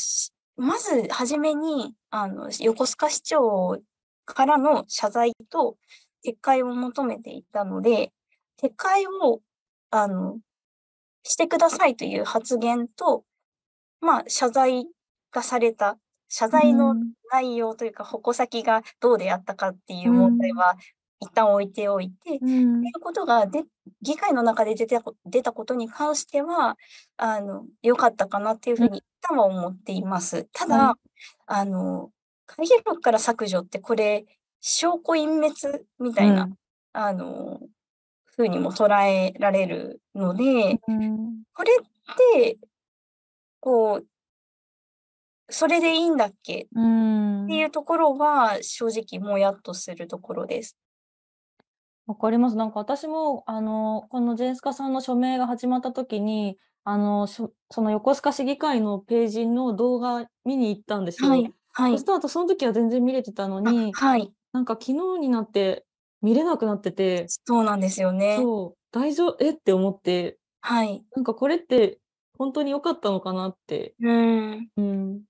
まず初めにあの横須賀市長からの謝罪と撤回を求めていたので撤回をあのしてくださいという発言と、まあ、謝罪がされた、謝罪の内容というか、矛先がどうであったかっていう問題は、一旦置いておいて、ということがで議会の中で出て出たことに関してはあの良かったかなっていうふうに一旦は思っています。ただ、あの会議録から削除ってこれ証拠隠滅みたいな、うん、あのふうにも捉えられるので、うん、これってこうそれでいいんだっけ、うん、っていうところは正直もやっとするところです。わかります。なんか私もあのこのジェンスカさんの署名が始まった時にあのその横須賀市議会のページの動画見に行ったんですよ。はいはい、そしたらその時は全然見れてたのに、はい、なんか昨日になって見れなくなってて。そうなんですよね。そう。大丈夫えって思って。はい。なんかこれって本当に良かったのかなって。うん。うん。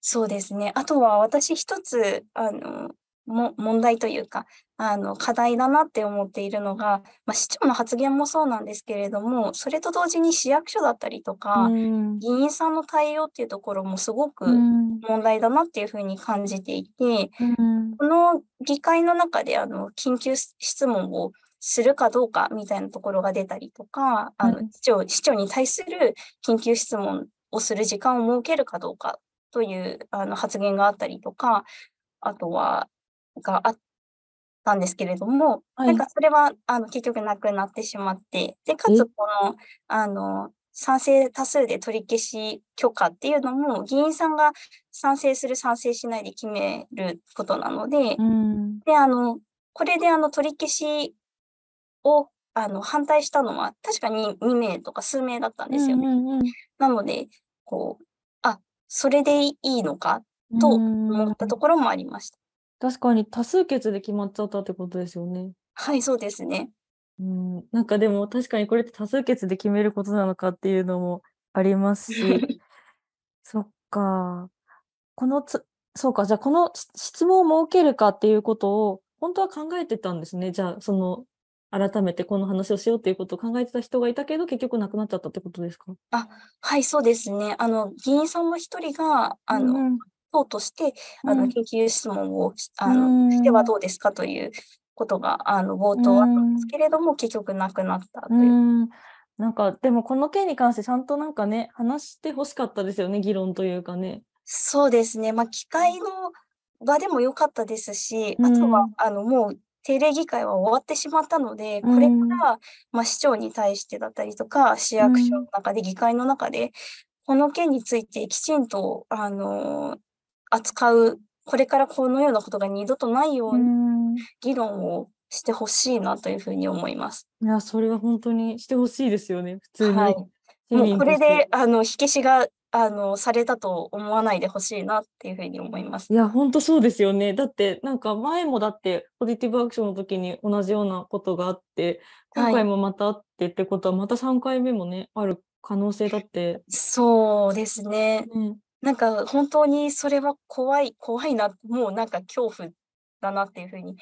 そうですね。あとは私一つ、あの、も問題というかあの課題だなって思っているのが、まあ、市長の発言もそうなんですけれどもそれと同時に市役所だったりとか、うん、議員さんの対応っていうところもすごく問題だなっていうふうに感じていて、うん、この議会の中であの緊急質問をするかどうかみたいなところが出たりとか、あの市長市長に対する緊急質問をする時間を設けるかどうかというあの発言があったりとかあとはがあったんですけれども、はい、なんかそれはあの結局なくなってしまって、で、かつこの、あの、賛成多数で取り消し許可っていうのも、議員さんが賛成する、賛成しないで決めることなので、うん、で、あの、これであの取り消しをあの反対したのは、確かに2名とか数名だったんですよね。うんうんうん、なので、こう、あ、それでいいのかと思ったところもありました。確かに多数決で決まっちゃったってことですよね。はい、そうですね。うん、なんかでも確かにこれって多数決で決めることなのかっていうのもありますし、[laughs] そっか。このつ、そうか、じゃあこの質問を設けるかっていうことを本当は考えてたんですね。じゃあその改めてこの話をしようということを考えてた人がいたけど結局亡くなっちゃったってことですかあはいそうですねあの議員さんも一人があの、うん、党として、あの、研究質問を、あの、してはどうですかということが、あの、冒頭あったんですけれども、結局なくなったという。なんか、でもこの件に関してちゃんとなんかね、話してほしかったですよね、議論というかね。そうですね。まあ、機会の場でも良かったですし、あとは、あの、もう定例議会は終わってしまったので、これから、まあ、市長に対してだったりとか、市役所の中で、議会の中で、この件についてきちんと、あの、扱うこれからこのようなことが二度とないように議論をしてほしいなというふうに思います。いやそれは本当にしてほしいですよね普通に。はい、もうこれであの引きしがあのされたと思わないでほしいなっていうふうに思います。いや本当そうですよね。だってなんか前もだってポジティブアクションの時に同じようなことがあって今回もまたあってってことはまた3回目もねある可能性だって。そうですね。うんなんか本当にそれは怖い、怖いな、もうなんか恐怖だなっていうふうに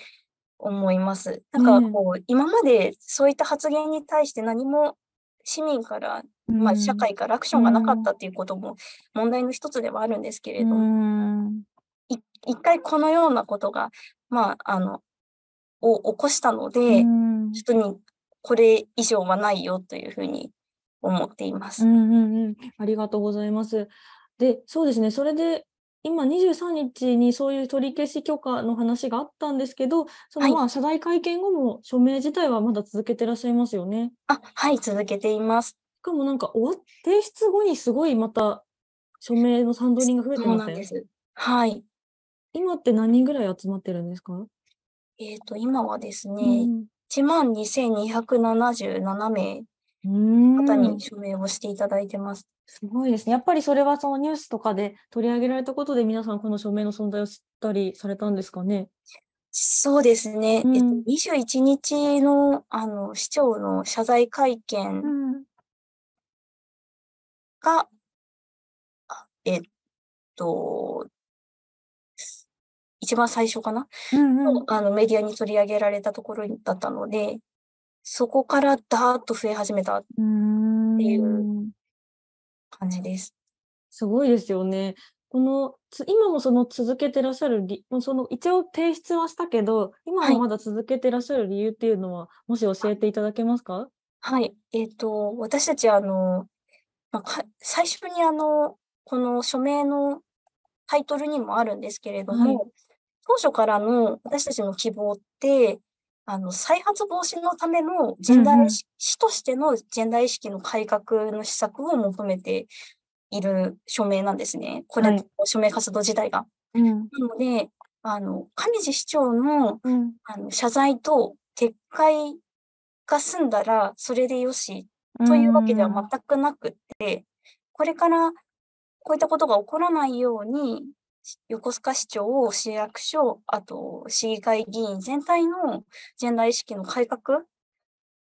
思います。なんかこう、うん、今までそういった発言に対して何も市民から、まあ、社会からアクションがなかったっていうことも問題の一つではあるんですけれど、一回このようなことが、まあ、あの、を起こしたので、ちょっとにこれ以上はないよというふうに思っています。うんうんうん、ありがとうございます。で、そうですね、それで今23日にそういう取り消し許可の話があったんですけど、そのまあ謝罪会見後も署名自体はまだ続けてらっしゃいますよね。あ、はい、続けています。しかもなんか終わっ提出後にすごいまた署名の賛同人が増えてまなせす。はい。今って何人ぐらい集まってるんですか？えっと、今はですね、うね、ん。1万2277名。方に署名をしていただいてます。すごいですね。やっぱりそれはそのニュースとかで取り上げられたことで皆さんこの署名の存在を知ったりされたんですかね。そうですね。うん、えっと、21日のあの市長の謝罪会見が、うん、えっと、一番最初かな、うんうん、あのメディアに取り上げられたところだったので、そこからダーッと増え始めたっていう感じです。すごいですよね。この今もその続けてらっしゃる理その一応提出はしたけど今もまだ続けてらっしゃる理由っていうのは、はい、もし教えていただけますかはいえっ、ー、と私たちあの、まあ、最初にあのこの署名のタイトルにもあるんですけれども、はい、当初からの私たちの希望ってあの、再発防止のためのジェンダー意識、うんうん、市としてのジェンダー意識の改革の施策を求めている署名なんですね。これ、はい、署名活動自体が。うん、なので、あの、上地市長のうん、あの謝罪と撤回が済んだら、それでよし、というわけでは全くなくって、これからこういったことが起こらないように、横須賀市長、市役所、あと市議会議員全体のジェンダー意識の改革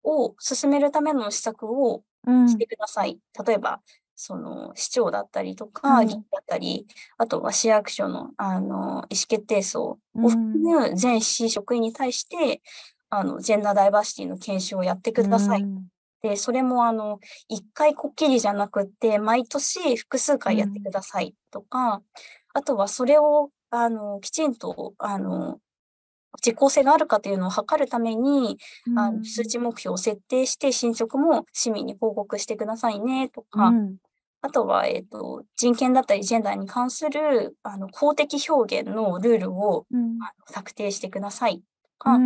を進めるための施策をしてください。うん、例えば、その市長だったりとか、議員だったり、うん、あとは市役所のあの意思決定層を含む全市職員に対して、うん、あのジェンダーダイバーシティの研修をやってください。で、それもあの、一回こっきりじゃなくて、毎年複数回やってくださいとか、あとはそれを、あの、きちんと、あの、実効性があるかというのを測るために、うん、あの数値目標を設定して進捗も市民に報告してくださいねとか、うん、あとは、えーと、人権だったりジェンダーに関するあの公的表現のルールを、うん、策定してくださいとか、あ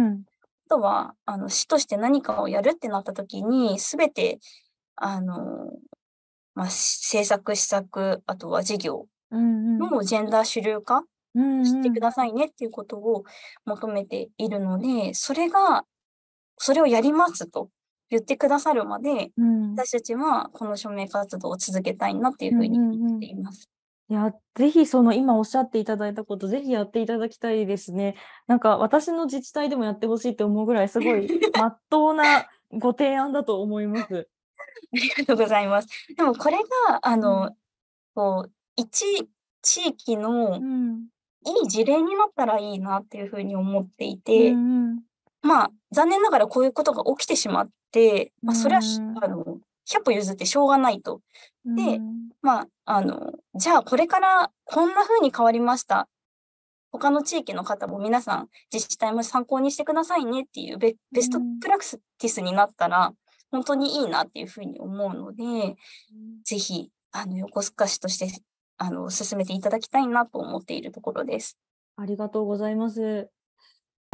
とはあの市として何かをやるってなった時に全てあの、まあ、政策施策あとは事業うんのジェンダー主流化してくださいねっていうことを求めているので、それが、それをやりますと言ってくださるまで、うん、私たちはこの署名活動を続けたいなっていうふうに言っています。うんうんいやぜひその今おっしゃっていただいたことぜひやっていただきたいですね。なんか私の自治体でもやってほしいって思うぐらいすごい [laughs] 真っ当なご提案だと思います。ありがとうございます。でもこれがあの、うん、こう一地域のいい事例になったらいいなっていうふうに思っていて、うんまあ残念ながらこういうことが起きてしまって、まあ、それは、あの100歩譲ってしょうがないと。で、まあ、あの、じゃあこれからこんな風に変わりました。他の地域の方も皆さん自治体も参考にしてくださいねっていうベストプラクティスになったら本当にいいなっていうふうに思うので、うん、ぜひあの横須賀市としてあの進めていただきたいなと思っているところです。ありがとうございます。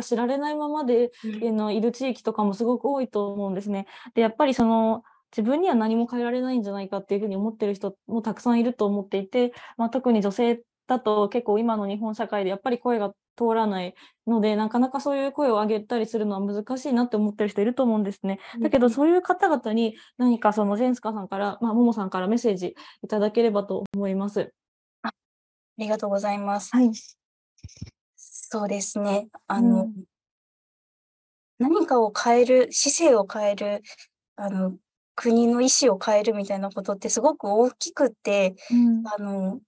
知られないままで、うん、のいる地域とかもすごく多いと思うんですね。でやっぱりその自分には何も変えられないんじゃないかっていうふうに思ってる人もたくさんいると思っていて、まあ、特に女性だと結構今の日本社会でやっぱり声が通らないのでなかなかそういう声を上げたりするのは難しいなって思ってる人いると思うんですね。だけどそういう方々に何かそのジェンスカさんから、まあ、ももさんからメッセージいただければと思います。あありがとうございます。はい、そうですねあの、うん、何かを変える姿勢を変えるあの国の意思を変えるみたいなことってすごく大きくて、うん、あの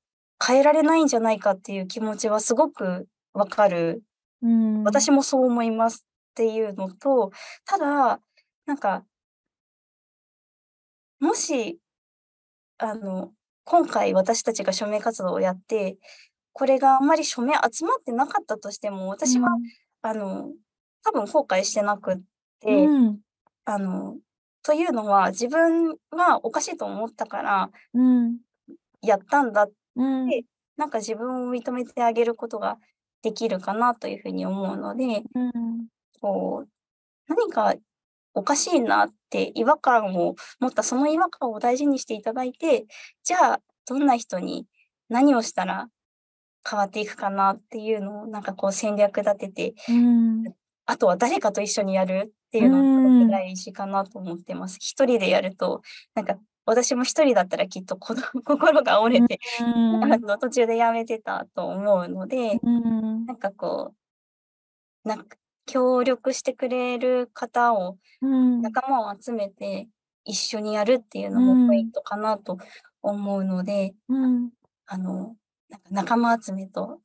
変えられないんじゃないかっていう気持ちはすごくわかる。うん、私もそう思いますっていうのと、ただ、なんか、もし、あの、今回私たちが署名活動をやって、これがあんまり署名集まってなかったとしても、私は、うん、あの、多分後悔してなくって、うん、あの、というのは自分はおかしいと思ったから、やったんだっうん、でなんか自分を認めてあげることができるかなというふうに思うので、うん、こう何かおかしいなって違和感を持ったその違和感を大事にしていただいてじゃあどんな人に何をしたら変わっていくかなっていうのをなんかこう戦略立てて、うん、あとは誰かと一緒にやるっていうのが大事かなと思ってます。一人でやるとなんか私も一人だったらきっとこの [laughs] 心が折れて、うん、あの途中でやめてたと思うので、うん、なんかこうなんか協力してくれる方を、仲間を集めて一緒にやるっていうのもポイントかなと思うので、うん、あのなんか仲間集めと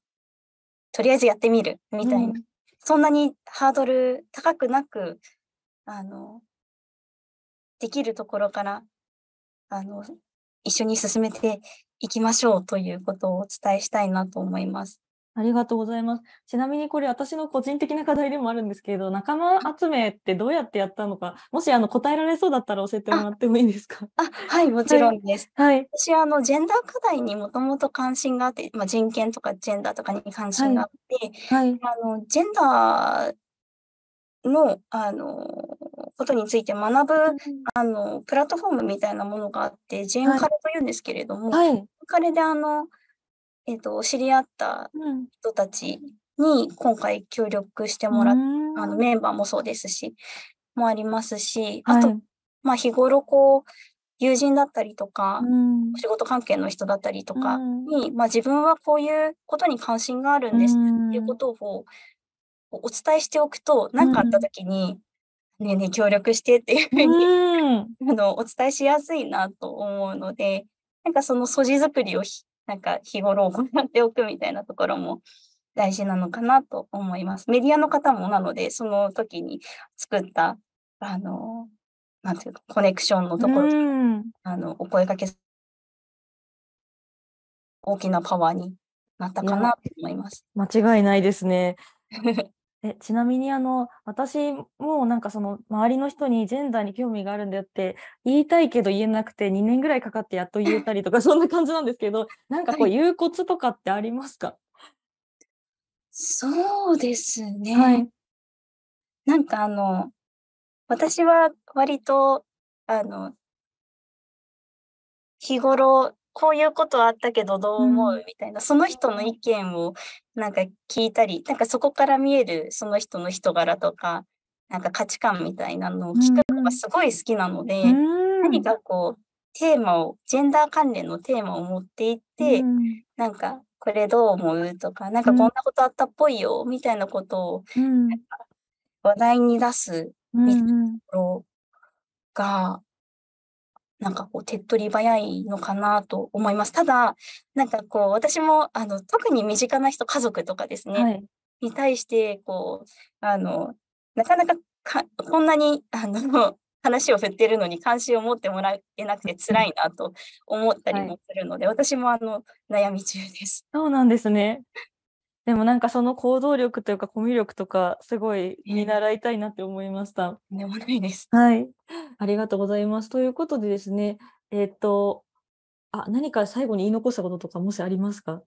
とりあえずやってみるみたいな、そんなにハードル高くなくあのできるところからあの、一緒に進めていきましょうということをお伝えしたいなと思います。ありがとうございます。ちなみにこれ私の個人的な課題でもあるんですけど、仲間集めってどうやってやったのか、もしあの答えられそうだったら教えてもらってもいいですかあはい、もちろんです。はい。は私、あの、ジェンダー課題にもともと関心があって、まあ、人権とかジェンダーとかに関心があって、はい、はい、あの、ジェンダーの、あの、ことについて学ぶ、あのプラットフォームみたいなものがあって、ジェーンカレというんですけれども、はい、カレであの、えーと、と知り合った人たちに今回協力してもらっ、うん、あのメンバーもそうですし、もありますし、あと、はい、まあ、日頃こう、友人だったりとか、うん、仕事関係の人だったりとかに、うん、まあ、自分はこういうことに関心があるんですっていうことをお伝えしておくと何、うん、かあった時にねね協力してっていうふうに、[laughs] あのお伝えしやすいなと思うのでなんかその素地作りをなんか日頃行っておくみたいなところも大事なのかなと思います。メディアの方もなのでその時に作ったあのなんていうかコネクションのところ、あのお声かけ大きなパワーになったかなと思います。間違いないですね。[laughs] え、ちなみにあの、私もなんかその周りの人にジェンダーに興味があるんだよって言いたいけど言えなくて2年ぐらいかかってやっと言えたりとかそんな感じなんですけど、なんかこう、言うコツとかってありますかそうですね。はい。なんかあの、私は割と、あの、日頃こういうことあったけどどう思うみたいな、その人の意見をなんか聞いたり、なんかそこから見えるその人の人柄とか、なんか価値観みたいなのを聞くのがすごい好きなので、何かこう、テーマを、ジェンダー関連のテーマを持っていって、なんかこれどう思うとか、なんかこんなことあったっぽいよ、みたいなことを、話題に出すみたいなところが、なんかこう、手っ取り早いのかなと思います。ただ、なんかこう、私も、あの、特に身近な人、家族とかですね、はい、に対して、こう、あの、なかなかか、こんなに、あの、[laughs] 話を振ってるのに関心を持ってもらえなくて辛いなと思ったりもするので、はい、私もあの悩み中です。そうなんですね。でもなんかその行動力というかコミュ力とかすごい見習いたいなって思いました。ね、悪いです。はい。ありがとうございます。ということでですね、えー、っと、あ、何か最後に言い残したこととかもしありますか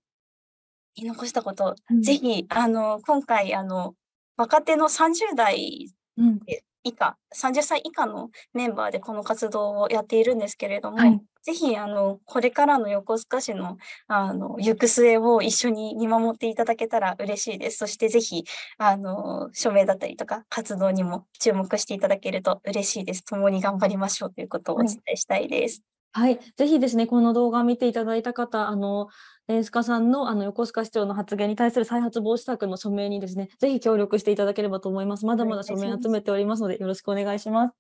言い残したこと、うん、ぜひ、あの、今回、あの、若手の30代、うん、以下、30歳以下のメンバーでこの活動をやっているんですけれども、はい、ぜひ、あの、これからの横須賀市の、あの、行く末を一緒に見守っていただけたら嬉しいです。そして、ぜひ、あの、署名だったりとか、活動にも注目していただけると嬉しいです。共に頑張りましょうということをお伝えしたいです。はいはい、ぜひですね、この動画を見ていただいた方、あの、え須賀さんのあの横須賀市長の発言に対する再発防止策の署名にですね、ぜひ協力していただければと思います。まだまだ署名集めておりますので、よろしくお願いします。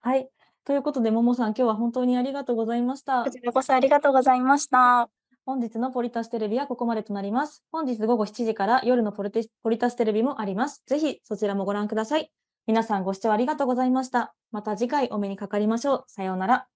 はい。ということで、ももさん、今日は本当にありがとうございました。こちらこそありがとうございました。本日のポリタステレビはここまでとなります。本日午後7時から夜のポリポリタステレビもあります。ぜひそちらもご覧ください。皆さんご視聴ありがとうございました。また次回お目にかかりましょう。さようなら。